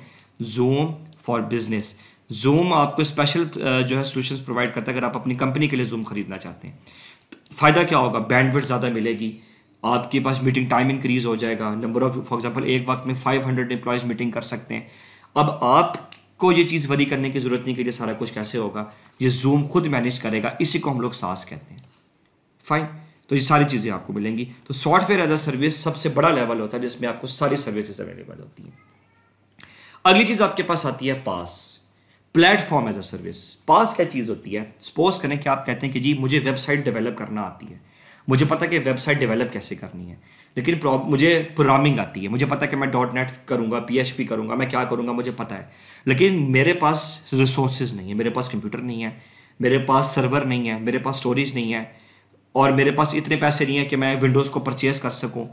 जूम फॉर बिजनेस जूम आपको स्पेशल जो है सोल्यूशन प्रोवाइड करता है अगर आप अपनी कंपनी के लिए जूम खरीदना चाहते हैं तो फ़ायदा क्या होगा बैंडविड ज़्यादा मिलेगी आपके पास मीटिंग टाइम इंक्रीज़ हो जाएगा नंबर ऑफ़ फॉर एग्जांपल एक वक्त में 500 हंड्रेड एम्प्लॉयज़ मीटिंग कर सकते हैं अब आप कोई ये चीज़ वरी करने की ज़रूरत नहीं कि ये सारा कुछ कैसे होगा ये जूम खुद मैनेज करेगा इसी को हम लोग सास कहते हैं फाइन तो ये सारी चीज़ें आपको मिलेंगी तो सॉफ्टवेयर एज अ सर्विस सबसे बड़ा लेवल होता है जिसमें आपको सारी सर्विसेज अवेलेबल होती हैं अगली चीज़ आपके पास आती है PaaS platform as a service PaaS क्या चीज़ होती है सपोज करें कि आप कहते हैं कि जी मुझे वेबसाइट डेवलप करना आती है मुझे पता कि वेबसाइट डेवलप कैसे करनी है लेकिन मुझे प्रोग्रामिंग आती है मुझे पता है कि मैं डॉट नेट करूँगा पी करूँगा मैं क्या करूँगा मुझे पता है लेकिन मेरे पास रिसोर्सेज नहीं है मेरे पास कंप्यूटर नहीं है मेरे पास सर्वर नहीं है मेरे पास स्टोरेज नहीं है और मेरे पास इतने पैसे नहीं है कि मैं विंडोज़ को परचेज़ कर सकूँ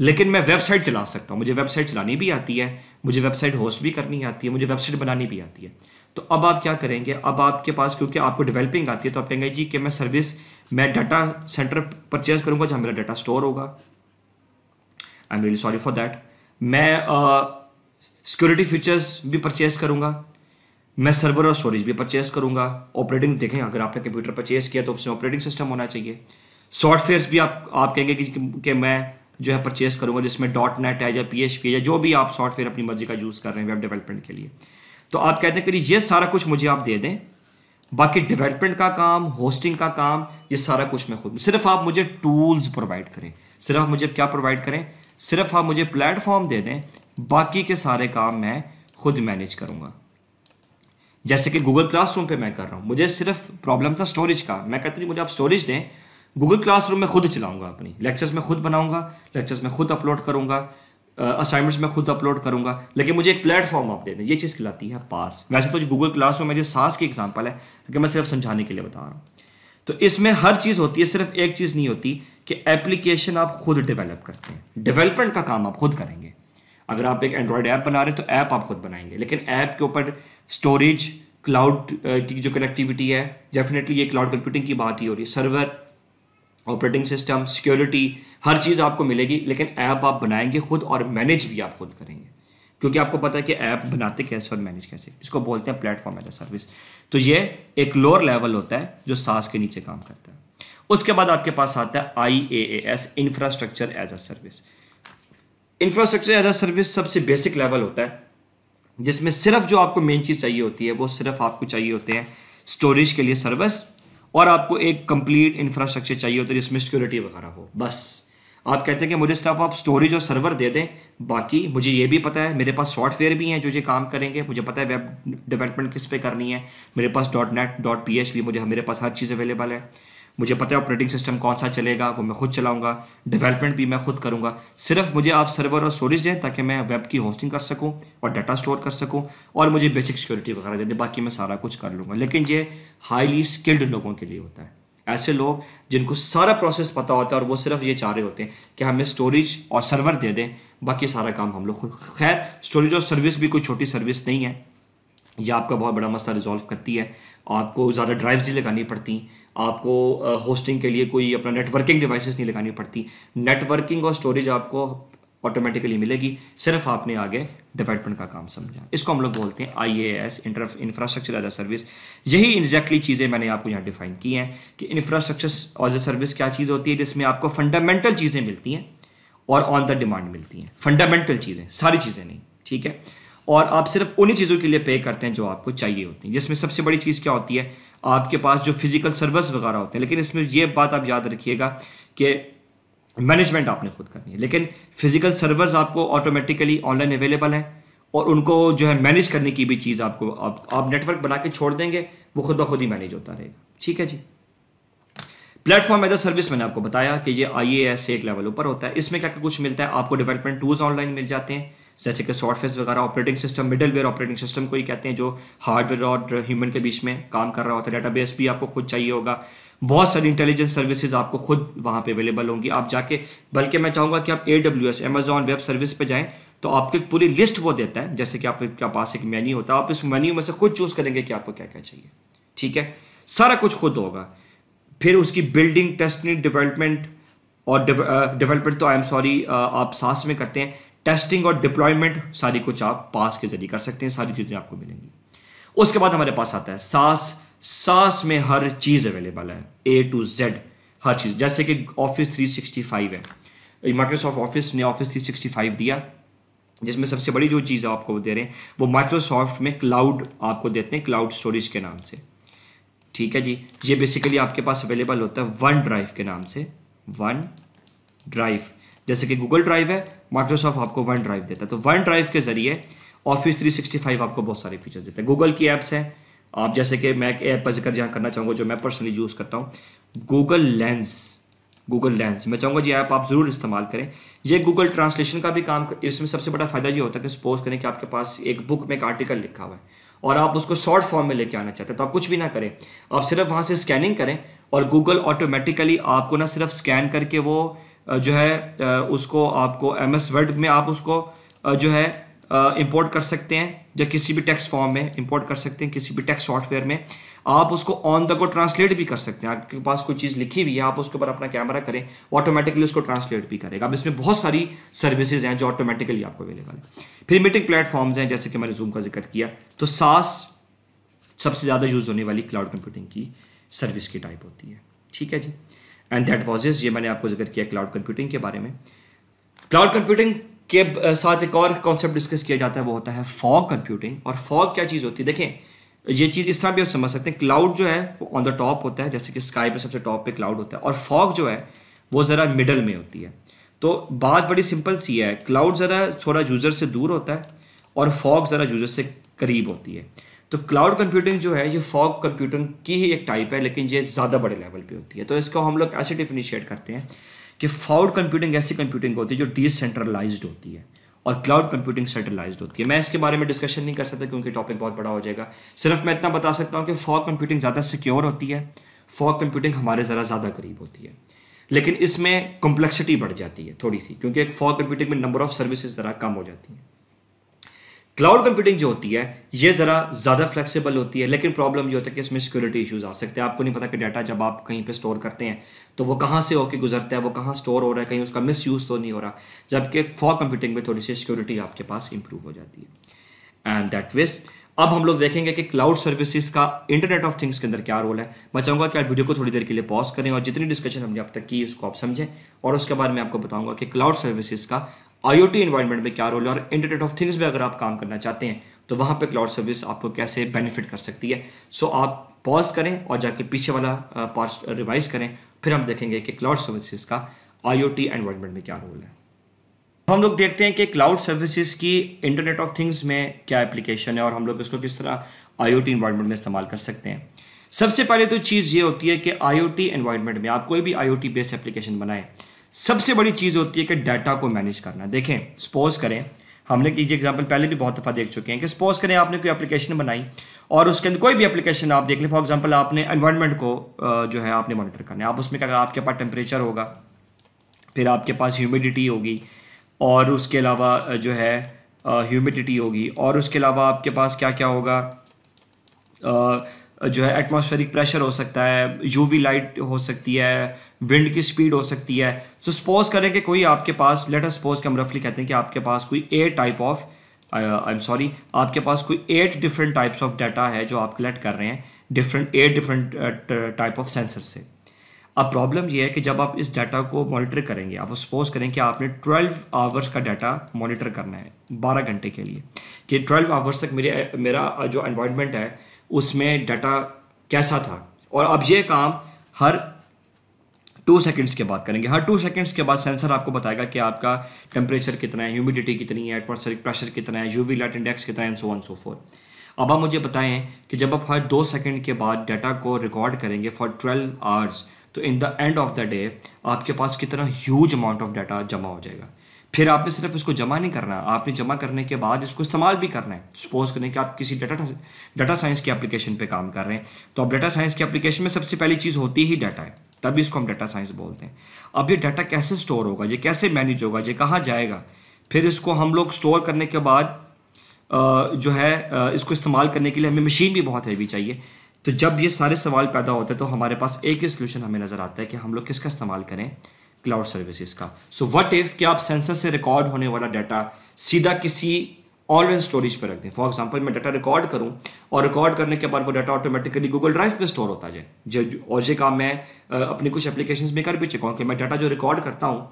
लेकिन मैं वेबसाइट चला सकता हूँ मुझे वेबसाइट चलानी भी आती है मुझे वेबसाइट होस्ट भी करनी आती है मुझे वेबसाइट बनानी भी आती है तो अब आप क्या करेंगे अब आपके पास क्योंकि आपको डेवलपिंग आती है तो आप कहेंगे जी कि मैं सर्विस मैं डाटा सेंटर परचेज़ करूँगा जहाँ मेरा डाटा स्टोर होगा I am really sorry for that मैं सिक्योरिटी uh, फीचर्स भी परचेस करूँगा मैं सर्वर और स्टोरेज भी परचेस करूँगा ऑपरेटिंग देखें अगर आपने कंप्यूटर परचेस किया तो उसमें ऑपरेटिंग सिस्टम होना चाहिए सॉफ्टवेयर भी आप आप कहेंगे कि, कि मैं जो है परचेस करूंगा जिसमें डॉट नेट है या पी एच पी है या जो भी आप सॉफ्टवेयर अपनी मर्जी का यूज़ कर रहे हैं वेब डेवलपमेंट के लिए तो आप कहते हैं कि ये सारा कुछ मुझे आप दे दें बाकी डेवलपमेंट का काम होस्टिंग का काम ये सारा कुछ मैं खुद सिर्फ आप मुझे टूल्स प्रोवाइड करें सिर्फ मुझे क्या प्रोवाइड करें सिर्फ आप मुझे प्लेटफॉर्म दे दें बाकी के सारे काम मैं खुद मैनेज करूँगा जैसे कि गूगल क्लासरूम पे मैं कर रहा हूँ मुझे सिर्फ प्रॉब्लम था स्टोरेज का मैं कहती हूँ मुझे आप स्टोरेज दें गूगल क्लासरूम में खुद चलाऊंगा अपनी लेक्चर्स में खुद बनाऊँगा लेक्चर्स में खुद अपलोड करूंगा असाइनमेंट्स में खुद अपलोड करूंगा लेकिन मुझे एक प्लेटफॉर्म आप दे दें ये चीज़ खिलाती है पास वैसे तो गूगल क्लास में मेरी सास की एग्जाम्पल है लेकिन मैं सिर्फ समझाने के लिए बता रहा हूँ तो इसमें हर चीज़ होती है सिर्फ एक चीज़ नहीं होती कि एप्लीकेशन आप खुद डेवलप करते हैं डेवलपमेंट का काम आप खुद करेंगे अगर आप एक एंड्रॉयड ऐप बना रहे हैं तो ऐप आप खुद बनाएंगे लेकिन ऐप के ऊपर स्टोरेज क्लाउड की जो कनेक्टिविटी है डेफिनेटली ये क्लाउड कंप्यूटिंग की बात ही हो रही है सर्वर ऑपरेटिंग सिस्टम सिक्योरिटी हर चीज़ आपको मिलेगी लेकिन ऐप आप बनाएंगे खुद और मैनेज भी आप खुद करेंगे क्योंकि आपको पता है कि ऐप बनाते कैसे और मैनेज कैसे इसको बोलते हैं प्लेटफॉर्म एज ए सर्विस तो ये एक लोअर लेवल होता है जो सास के नीचे काम करता है उसके बाद आपके पास आता है I A S infrastructure as a service infrastructure as a service सबसे बेसिक लेवल होता है जिसमें सिर्फ जो आपको मेन चीज़ चाहिए होती है वो सिर्फ आपको चाहिए होते हैं स्टोरेज के लिए सर्विस और आपको एक कंप्लीट इंफ्रास्ट्रक्चर चाहिए होता है जिसमें सिक्योरिटी वगैरह हो बस आप कहते हैं कि मुझे सिर्फ आप स्टोरेज और सर्वर दे दें बाकी मुझे ये भी पता है मेरे पास सॉफ्टवेयर भी हैं जो ये काम करेंगे मुझे पता है वेब डेवलपमेंट किस पे करनी है मेरे पास dot net dot P H भी मुझे मेरे पास हर चीज़ अवेलेबल है मुझे पता है ऑपरेटिंग सिस्टम कौन सा चलेगा वो मैं खुद चलाऊंगा डेवलपमेंट भी मैं खुद करूंगा सिर्फ मुझे आप सर्वर और स्टोरेज दें ताकि मैं वेब की होस्टिंग कर सकूं और डाटा स्टोर कर सकूं और मुझे बेसिक सिक्योरिटी वगैरह दे दें बाकी मैं सारा कुछ कर लूँगा लेकिन ये हाईली स्किल्ड लोगों के लिए होता है ऐसे लोग जिनको सारा प्रोसेस पता होता है और वो सिर्फ ये चाह रहे होते हैं कि हमें स्टोरेज और सर्वर दे दें बाकी सारा काम हम लोग खैर स्टोरेज और सर्विस भी कोई छोटी सर्विस नहीं है यह आपका बहुत बड़ा मसला रिजॉल्व करती है आपको ज़्यादा ड्राइव्स ही लगानी पड़ती हैं आपको होस्टिंग के लिए कोई अपना नेटवर्किंग डिवाइसेस नहीं लगानी पड़ती नेटवर्किंग और स्टोरेज आपको ऑटोमेटिकली मिलेगी सिर्फ आपने आगे डेवलपमेंट का काम समझा इसको हम लोग बोलते हैं I A S infrastructure as a service यही एग्जैक्टली चीज़ें मैंने आपको यहाँ डिफाइन की हैं कि इंफ्रास्ट्रक्चर एज अ सर्विस क्या चीज़ होती है जिसमें आपको फंडामेंटल चीज़ें मिलती हैं और ऑन द डिमांड मिलती हैं फंडामेंटल चीज़ें सारी चीज़ें नहीं ठीक है और आप सिर्फ उन्हीं चीज़ों के लिए पे करते हैं जो आपको चाहिए होती हैं जिसमें सबसे बड़ी चीज़ क्या होती है आपके पास जो फिजिकल सर्विस वगैरह होते हैं लेकिन इसमें यह बात आप याद रखिएगा कि मैनेजमेंट आपने खुद करनी है लेकिन फिजिकल सर्वर्स आपको ऑटोमेटिकली ऑनलाइन अवेलेबल हैं और उनको जो है मैनेज करने की भी चीज़ आपको आप आप नेटवर्क बना के छोड़ देंगे वो खुद ब खुद ही मैनेज होता रहेगा ठीक है जी प्लेटफॉर्म एज अ सर्विस मैंने आपको बताया कि ये आई एस एक लेवल ऊपर होता है इसमें क्या क्या कुछ मिलता है आपको डेवलपमेंट टूल्स ऑनलाइन मिल जाते हैं जैसे कि सॉफ्टवेयर वगैरह operating system middleware operating system को ही कहते हैं जो हार्डवेयर और ह्यूमन के बीच में काम कर रहा होता है बेस भी आपको खुद चाहिए होगा बहुत सारी इंटेलिजेंस सर्विसेज आपको खुद वहाँ पे अवेलेबल होंगी आप जाके बल्कि मैं चाहूँगा कि आप A W S Amazon web service पे जाएं तो आपको एक पूरी लिस्ट वो देता है जैसे कि आपके पास एक मेन्यू होता है आप इस मेन्यू में से खुद चूज़ करेंगे कि आपको क्या क्या चाहिए ठीक है सारा कुछ खुद होगा फिर उसकी बिल्डिंग टेस्टिंग डेवलपमेंट और डेवलपमेंट तो आई एम सॉरी आप सांस में करते हैं टेस्टिंग और डिप्लॉयमेंट सारी कुछ आप पास के जरिए कर सकते हैं सारी चीज़ें आपको मिलेंगी उसके बाद हमारे पास आता है सास सास में हर चीज़ अवेलेबल है ए टू जेड हर चीज़ जैसे कि ऑफिस 365 है माइक्रोसॉफ्ट ऑफिस ने ऑफिस 365 दिया जिसमें सबसे बड़ी जो चीज़ आपको दे रहे हैं वो माइक्रोसॉफ्ट में क्लाउड आपको देते हैं क्लाउड स्टोरेज के नाम से ठीक है जी ये बेसिकली आपके पास अवेलेबल होता है वन ड्राइव के नाम से वन ड्राइव जैसे कि गूगल ड्राइव है माइक्रोसॉफ्ट आपको वन ड्राइव देता है तो वन ड्राइव के जरिए ऑफिस 365 आपको बहुत सारे फीचर्स देते हैं गूगल की ऐप्स हैं आप जैसे कि मैं एक ऐप का जिक्र यहाँ करना चाहूँगा जो मैं पर्सनली यूज़ करता हूँ गूगल लेंस गूगल लेंस मैं चाहूँगा जी ऐप आप ज़रूर इस्तेमाल करें ये गूगल ट्रांसलेशन का भी काम कर इसमें सबसे बड़ा फ़ायदा ये होता है कि सपोज करें कि आपके पास एक बुक में एक आर्टिकल लिखा हुआ है और आप उसको शॉर्ट फॉर्म में लेके आना चाहते हैं तो आप कुछ भी ना करें आप सिर्फ वहाँ से स्कैनिंग करें और गूगल ऑटोमेटिकली आपको ना सिर्फ स्कैन करके वो जो है उसको आपको एम एस वर्ड में आप उसको जो है इंपोर्ट कर सकते हैं या किसी भी टेक्स्ट फॉर्म में इंपोर्ट कर सकते हैं किसी भी टेक्स्ट सॉफ्टवेयर में आप उसको ऑन द गो ट्रांसलेट भी कर सकते हैं आपके पास कोई चीज़ लिखी हुई है आप उसके ऊपर अपना कैमरा करें ऑटोमेटिकली उसको ट्रांसलेट भी करेगा अब इसमें बहुत सारी सर्विसेज हैं जो ऑटोमेटिकली आपको अवेलेबल है फिर मीटिंग प्लेटफॉर्म्स हैं जैसे कि मैंने जूम का जिक्र किया तो सास सबसे ज़्यादा यूज़ होने वाली क्लाउड कंप्यूटिंग की सर्विस की टाइप होती है ठीक है जी एंड दैट इज ये मैंने आपको जिक्र किया क्लाउड कंप्यूटिंग के बारे में क्लाउड कंप्यूटिंग के साथ एक और कॉन्सेप्ट डिस्कस किया जाता है वो होता है फॉग कंप्यूटिंग और फॉग क्या चीज़ होती है देखें ये चीज़ इस तरह भी आप समझ सकते हैं क्लाउड जो है वो ऑन द टॉप होता है जैसे कि स्काई पे सबसे टॉप पे क्लाउड होता है और फॉग जो है वो ज़रा मिडल में होती है तो बात बड़ी सिंपल सी है क्लाउड ज़रा थोड़ा यूज़र से दूर होता है और फॉग ज़रा यूज़र से करीब होती है तो क्लाउड कंप्यूटिंग जो है ये फॉग कंप्यूटिंग की ही एक टाइप है लेकिन ये ज़्यादा बड़े लेवल पे होती है तो इसको हम लोग ऐसे डिफिनिशिएट करते हैं कि फॉग कंप्यूटिंग ऐसी कंप्यूटिंग होती है जो डिसेंट्रलाइज होती है और क्लाउड कंप्यूटिंग सेंट्रलाइज होती है मैं इसके बारे में डिस्कशन नहीं कर सकता क्योंकि टॉपिक बहुत बड़ा हो जाएगा सिर्फ मैं इतना बता सकता हूँ कि फॉग कंप्यूटिंग ज़्यादा सिक्योर होती है फॉग कंप्यूटिंग हमारे ज़रा ज़्यादा करीब होती है लेकिन इसमें कॉम्प्लेक्सिटी बढ़ जाती है थोड़ी सी क्योंकि एक फॉग कंप्यूटिंग में नंबर ऑफ सर्विसेज ज़रा कम हो जाती हैं क्लाउड कंप्यूटिंग जो होती है ये ज़रा ज़्यादा फ्लेक्सिबल होती है लेकिन प्रॉब्लम ये होता है कि इसमें सिक्योरिटी इश्यूज आ सकते हैं आपको नहीं पता कि डाटा जब आप कहीं पे स्टोर करते हैं तो वो कहाँ से होकर गुजरता है वो कहाँ स्टोर हो रहा है कहीं उसका मिस यूज़ तो नहीं हो रहा जबकि फॉर कंप्यूटिंग में थोड़ी सी सिक्योरिटी आपके पास इंप्रूव हो जाती है एंड दैट विज अब हम लोग देखेंगे कि क्लाउड सर्विसेज का इंटरनेट ऑफ थिंग्स के अंदर क्या रोल है मैं चाहूंगा कि आप वीडियो को थोड़ी देर के लिए पॉज करें और जितनी डिस्कशन हमने अब तक की उसको आप समझें और उसके बाद मैं आपको बताऊंगा कि क्लाउड सर्विसेज का आईओटी इन्वायरमेंट में क्या रोल है और इंटरनेट ऑफ थिंग्स में अगर आप काम करना चाहते हैं तो वहाँ पे क्लाउड सर्विस आपको कैसे बेनिफिट कर सकती है सो आप पॉज करें और जाके पीछे वाला पार्ट रिवाइज करें फिर हम देखेंगे कि क्लाउड सर्विसेज का आईओटी एनवायरनमेंट में क्या रोल है तो हम लोग देखते हैं कि क्लाउड सर्विसेज की इंटरनेट ऑफ थिंग्स में क्या एप्लीकेशन है और हम लोग इसको किस तरह आईओटी एनवायरनमेंट में इस्तेमाल कर सकते हैं सबसे पहले तो चीज़ ये होती है कि आईओटी एनवायरनमेंट में आप कोई भी आईओटी बेस्ड एप्लीकेशन बनाएं सबसे बड़ी चीज़ होती है कि डाटा को मैनेज करना देखें सपोज करें हमने कीजिए एग्जाम्पल पहले भी बहुत दफ़ा देख चुके हैं कि सपोज करें आपने कोई एप्लीकेशन बनाई और उसके अंदर कोई भी एप्लीकेशन आप देख लें फॉर एग्जाम्पल आपने एनवायरमेंट को जो है आपने मॉनिटर करना है आप उसमें क्या आपके पास टेम्परेचर होगा फिर आपके पास ह्यूमिडिटी होगी और उसके अलावा जो है ह्यूमिडिटी होगी और उसके अलावा आपके पास क्या क्या होगा जो है एटमॉस्फेरिक प्रेशर हो सकता है यूवी लाइट हो सकती है विंड की स्पीड हो सकती है सो so, सपोज करें कि कोई आपके पास लेट अस सपोज कि हम रफली कहते हैं कि आपके पास कोई eight type of I am sorry आपके पास कोई eight different types of data है जो आप कलेक्ट कर रहे हैं different eight different type of sensor से अब प्रॉब्लम यह है कि जब आप इस डाटा को मॉनिटर करेंगे आप सपोज करें कि आपने 12 आवर्स का डाटा मॉनिटर करना है 12 घंटे के लिए कि 12 आवर्स तक मेरे मेरा uh, जो एनवायरनमेंट है उसमें डाटा कैसा था और अब ये काम हर टू सेकंड्स के बाद करेंगे हर टू सेकंड्स के बाद सेंसर आपको बताएगा कि आपका टेम्परेचर कितना है ह्यूमिडिटी कितनी है एटमोसफेरिक प्रेशर कितना है यूवी लाइट इंडेक्स कितना है सो वन सो फोर अब आप मुझे बताएं कि जब आप हर दो सेकंड के बाद डाटा को रिकॉर्ड करेंगे फॉर ट्वेल्व आवर्स तो in the end of the day आपके पास कितना ह्यूज अमाउंट ऑफ डाटा जमा हो जाएगा फिर आपने सिर्फ इसको जमा नहीं करना आपने जमा करने के बाद इसको इस्तेमाल भी करना है सपोज करें कि आप किसी डाटा डाटा साइंस की एप्लीकेशन पे काम कर रहे हैं तो आप डाटा साइंस की एप्लीकेशन में सबसे पहली चीज़ होती ही डाटा है तभी इसको हम डाटा साइंस बोलते हैं अब ये डाटा कैसे स्टोर होगा ये कैसे मैनेज होगा ये कहाँ जाएगा फिर इसको हम लोग स्टोर करने के बाद जो है इसको इस्तेमाल करने के लिए हमें मशीन भी बहुत हैवी चाहिए तो जब ये सारे सवाल पैदा होते हैं तो हमारे पास एक ही सोल्यूशन हमें नज़र आता है कि हम लोग किसका इस्तेमाल करें क्लाउड सर्विसेज का सो वट इफ़ कि आप सेंसर से रिकॉर्ड होने वाला डाटा सीधा किसी ऑनलाइन स्टोरेज पर रख दें फॉर एग्जाम्पल मैं डाटा रिकॉर्ड करूँ और रिकॉर्ड करने के बाद वो डाटा ऑटोमेटिकली गूगल ड्राइव पर स्टोर होता जाए और ये काम मैं अपनी कुछ एप्लीकेशन में कर भी चुका हूँ कि मैं डाटा जो रिकॉर्ड करता हूँ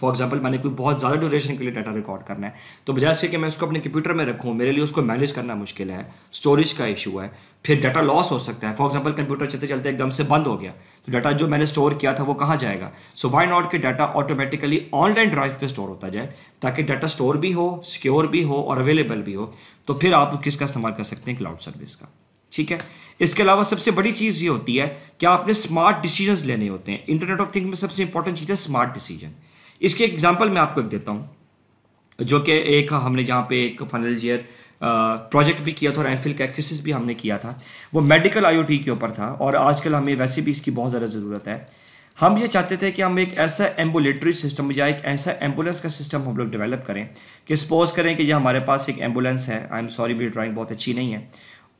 फॉर तो एग्जाम्पल मैंने कोई बहुत ज़्यादा ड्यूरेशन के लिए डाटा रिकॉर्ड करना है तो बजाय इसके कि मैं उसको अपने कंप्यूटर में रखूँ मेरे लिए उसको मैनेज करना मुश्किल है स्टोरेज का इशू है फिर डाटा लॉस हो सकता है फॉर एग्जाम्पल कंप्यूटर चलते चलते एकदम से बंद हो गया तो डाटा जो मैंने स्टोर किया था वो कहाँ जाएगा सो वाई नॉट के डाटा ऑटोमेटिकली ऑनलाइन ड्राइव पर स्टोर होता जाए ताकि डाटा स्टोर भी हो सिक्योर भी हो और अवेलेबल भी हो तो फिर आप किसका इस्तेमाल कर सकते हैं क्लाउड सर्विस का ठीक है इसके अलावा सबसे बड़ी चीज़ ये होती है कि आपने स्मार्ट डिसीजन लेने होते हैं इंटरनेट ऑफ थिंग में सबसे इंपॉर्टेंट चीज़ है स्मार्ट डिसीजन इसकी एग्जाम्पल मैं आपको एक देता हूँ जो कि एक हमने जहाँ पे एक फाइनल ईयर प्रोजेक्ट भी किया था और एनफिल का एक्सेसिस भी हमने किया था वो मेडिकल आईओटी के ऊपर था और आजकल हमें वैसे भी इसकी बहुत ज़्यादा ज़रूरत है हम ये चाहते थे कि हम एक ऐसा एम्बुलेटरी सिस्टम या एक ऐसा एम्बुलेंस का सिस्टम हम लोग डेवलप करें कि सपोज करें कि यह हमारे पास एक एम्बुलेंस है आई एम सॉरी मेरी ड्राइंग बहुत अच्छी नहीं है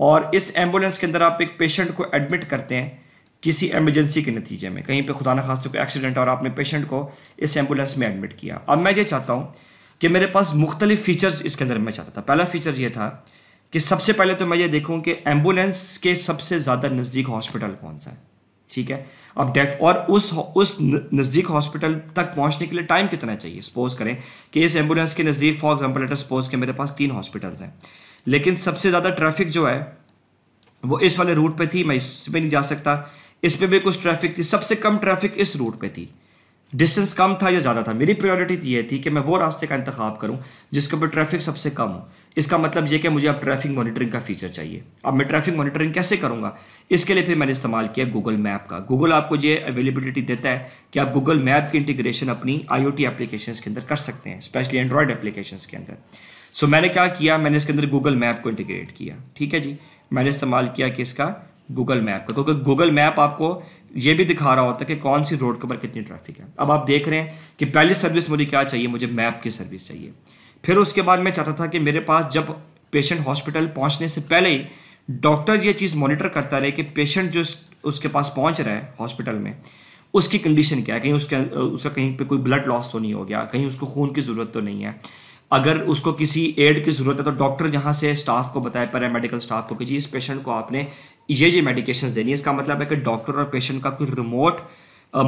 और इस एम्बुलेंस के अंदर आप एक पेशेंट को एडमिट करते हैं किसी एमरजेंसी के नतीजे में कहीं पे खुदा ना खास्ते कोई एक्सीडेंट और आपने पेशेंट को इस एम्बुलेंस में एडमिट किया अब मैं ये चाहता हूँ कि मेरे पास मुख्तलिफ फ़ीचर्स इसके अंदर मैं चाहता था पहला फ़ीचर ये था कि सबसे पहले तो मैं ये देखूँ कि एम्बुलेंस के सबसे ज़्यादा नज़दीक हॉस्पिटल कौन सा है ठीक है अब डेफ और उस उस नज़दीक हॉस्पिटल तक पहुँचने के लिए टाइम कितना चाहिए सपोज करें कि इस एम्बुलेंस के नज़दीक फॉर एग्जाम्पल लेटर सपोज के मेरे पास तीन हॉस्पिटल्स हैं लेकिन सबसे ज़्यादा ट्रैफिक जो है वो इस वाले रूट पे थी मैं इसमें नहीं जा सकता इस पर भी कुछ ट्रैफिक थी सबसे कम ट्रैफिक इस रूट पे थी डिस्टेंस कम था या ज़्यादा था मेरी प्रायोरिटी ये थी कि मैं वो रास्ते का इंतखब करूँ जिसके ऊपर ट्रैफिक सबसे कम हो इसका मतलब ये कि मुझे अब ट्रैफिक मॉनिटरिंग का फीचर चाहिए अब मैं ट्रैफिक मॉनिटरिंग कैसे करूँगा इसके लिए फिर मैंने इस्तेमाल किया गूगल मैप का गूगल आपको ये अवेलेबिलिटी देता है कि आप गूगल मैप की इंटीग्रेशन अपनी आई ओ एप्लीकेशन के अंदर कर सकते हैं स्पेशली एंड्रॉयड एप्लीकेशन के अंदर सो मैंने क्या किया मैंने इसके अंदर गूगल मैप को इंटीग्रेट किया ठीक है जी मैंने इस्तेमाल किया कि इसका गूगल मैप का क्योंकि गूगल मैप आपको ये भी दिखा रहा होता है कि कौन सी रोड के ऊपर कितनी ट्रैफिक है अब आप देख रहे हैं कि पहली सर्विस मुझे क्या चाहिए मुझे मैप की सर्विस चाहिए फिर उसके बाद मैं चाहता था कि मेरे पास जब पेशेंट हॉस्पिटल पहुंचने से पहले ही डॉक्टर ये चीज़ मॉनिटर करता रहे कि पेशेंट जो उसके पास पहुंच रहा है हॉस्पिटल में उसकी कंडीशन क्या है कहीं उसके उसका कहीं पे कोई ब्लड लॉस तो नहीं हो गया कहीं उसको खून की ज़रूरत तो नहीं है अगर उसको किसी एड की ज़रूरत है तो डॉक्टर जहाँ से स्टाफ को बताए पैरामेडिकल स्टाफ को कि जी इस पेशेंट को आपने ये ये मेडिकेशन देनी है इसका मतलब है कि डॉक्टर और पेशेंट का कोई रिमोट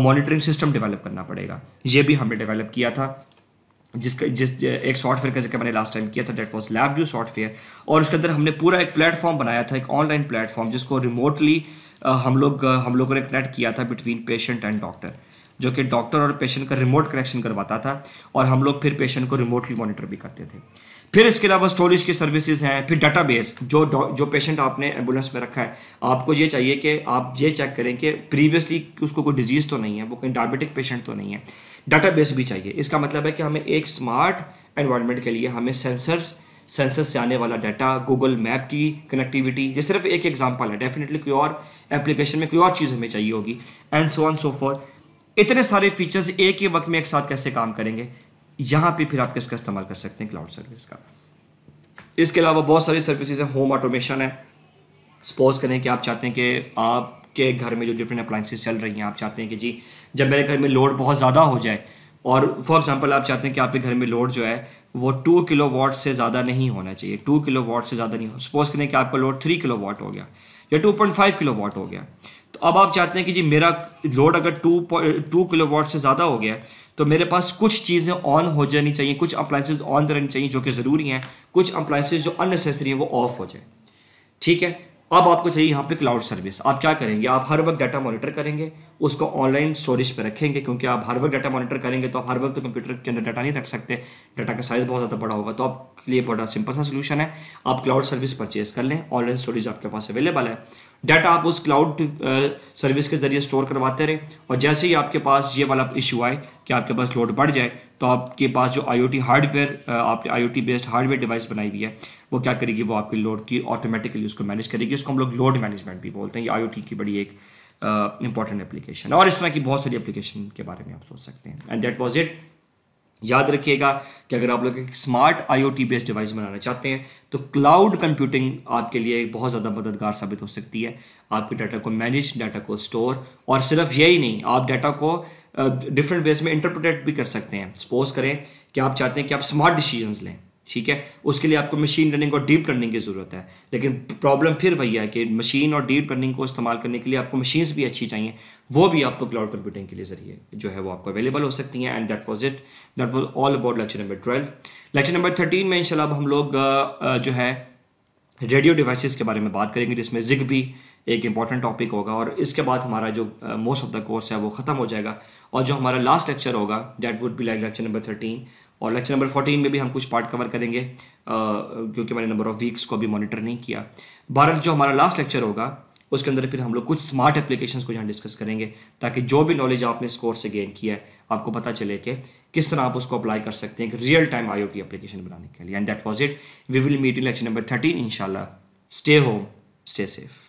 मॉनिटरिंग सिस्टम डेवलप करना पड़ेगा ये भी हमने डेवलप किया था जिसका जिस एक सॉफ्टवेयर का जिक्र मैंने लास्ट टाइम किया था that was lab view software और उसके अंदर हमने पूरा एक प्लेटफॉर्म बनाया था एक ऑनलाइन प्लेटफॉर्म जिसको रिमोटली हम लोग हम लोगों ने कनेक्ट किया था बिटवीन पेशेंट एंड डॉक्टर जो कि डॉक्टर और पेशेंट का रिमोट कनेक्शन करवाता था और हम लोग फिर पेशेंट को रिमोटली मॉनिटर भी करते थे फिर इसके अलावा स्टोरेज की सर्विसेज हैं फिर डाटाबेस जो जो पेशेंट आपने एम्बुलेंस में रखा है आपको ये चाहिए कि आप ये चेक करें कि प्रीवियसली उसको कोई डिजीज़ तो नहीं है वो कहीं डायबिटिक पेशेंट तो नहीं है डाटाबेस भी चाहिए इसका मतलब है कि हमें एक स्मार्ट एनवायरमेंट के लिए हमें सेंसर्स सेंसर से आने वाला डाटा गूगल मैप की कनेक्टिविटी ये सिर्फ एक एग्जाम्पल है डेफिनेटली कोई और एप्लीकेशन में कोई और चीज़ हमें चाहिए होगी and so on so forth इतने सारे फीचर्स एक ही वक्त में एक साथ कैसे काम करेंगे यहाँ पे फिर आप किसका इस्तेमाल कर सकते हैं क्लाउड सर्विस का इसके अलावा बहुत सारी सर्विसेज हैं होम ऑटोमेशन है सपोज करें कि आप चाहते हैं कि आपके घर में जो डिफरेंट अप्लाइंसेज चल रही हैं आप चाहते हैं कि जी जब मेरे घर में लोड बहुत ज़्यादा हो जाए और फॉर एग्जांपल आप चाहते हैं कि आपके घर में लोड जो है वो टू किलो वाट से ज़्यादा नहीं होना चाहिए टू किलो वाट से ज़्यादा नहीं हो सपोज करें कि आपका लोड थ्री किलो वाट हो गया या two point five kilowatt हो गया तो अब आप चाहते हैं कि जी मेरा लोड अगर टू टू किलो वाट से ज़्यादा हो गया तो मेरे पास कुछ चीज़ें ऑन हो जानी चाहिए कुछ अप्लाइंसेज ऑन रहनी चाहिए जो कि ज़रूरी हैं कुछ अप्लाइंसेज जो अननेसेसरी हैं वो ऑफ हो जाए ठीक है अब आपको चाहिए यहाँ पे क्लाउड सर्विस आप क्या करेंगे आप हर वक्त डाटा मॉनिटर करेंगे उसको ऑनलाइन स्टोरेज पे रखेंगे क्योंकि आप हर वक्त डाटा मॉनिटर करेंगे तो आप हर वक्त कंप्यूटर के अंदर डाटा नहीं रख सकते डाटा का साइज़ बहुत ज़्यादा बड़ा होगा तो आपके लिए बड़ा सिंपल सा सोल्यूशन है आप क्लाउड सर्विस परचेज कर लें ऑनलाइन स्टोरेज आपके पास अवेलेबल है डाटा आप उस क्लाउड सर्विस uh, के ज़रिए स्टोर करवाते रहे और जैसे ही आपके पास ये वाला इशू आए कि आपके पास लोड बढ़ जाए तो आपके पास जो आई हार्डवेयर आपने आई बेस्ड हार्डवेयर डिवाइस बनाई हुई है वो क्या करेगी वो आपकी लोड की ऑटोमेटिकली उसको मैनेज करेगी उसको हम लोग लोड मैनेजमेंट भी बोलते हैं ये आई की बड़ी एक इंपॉर्टेंट uh, एप्लीकेशन और इस तरह की बहुत सारी एप्लीकेशन के बारे में आप सोच सकते हैं एंड देट वॉज इट याद रखिएगा कि अगर आप लोग एक स्मार्ट आईओटी बेस्ड डिवाइस बनाना चाहते हैं तो क्लाउड कंप्यूटिंग आपके लिए बहुत ज़्यादा मददगार साबित हो सकती है आपके डाटा को मैनेज डाटा को स्टोर और सिर्फ यही नहीं आप डाटा को डिफरेंट वेज में इंटरप्रिटेट भी कर सकते हैं सपोज करें कि आप चाहते हैं कि आप स्मार्ट डिसीजंस लें ठीक है उसके लिए आपको मशीन लर्निंग और डीप लर्निंग की ज़रूरत है लेकिन प्रॉब्लम फिर वही है कि मशीन और डीप लर्निंग को इस्तेमाल करने के लिए आपको मशीन्स भी अच्छी चाहिए वो भी आपको क्लाउड कंप्यूटिंग के लिए जरिए जो है वो आपको अवेलेबल हो सकती हैं and that was it that was all about lecture number twelve lecture number thirteen में इनशाला हम लोग जो है रेडियो डिवाइसिस के बारे में बात करेंगे जिसमें जिग भी एक इंपॉर्टेंट टॉपिक होगा और इसके बाद हमारा जो मोस्ट ऑफ द कोर्स है वो ख़त्म हो जाएगा और जो हमारा लास्ट लेक्चर होगा that would be like lecture number thirteen और लेक्चर नंबर फोर्टीन में भी हम कुछ पार्ट कवर करेंगे आ, क्योंकि मैंने नंबर ऑफ वीक्स को अभी मॉनिटर नहीं किया भारत जो हमारा लास्ट लेक्चर होगा उसके अंदर फिर हम लोग कुछ स्मार्ट एप्लीकेशन को यहाँ डिस्कस करेंगे ताकि जो भी नॉलेज आपने स्कोर से गेन किया है आपको पता चले कि किस तरह आप उसको अप्लाई कर सकते हैं एक रियल टाइम आई एप्लीकेशन बनाने के लिए and that was it we will meet in lecture number thirteen इनशाला स्टे होम स्टे सेफ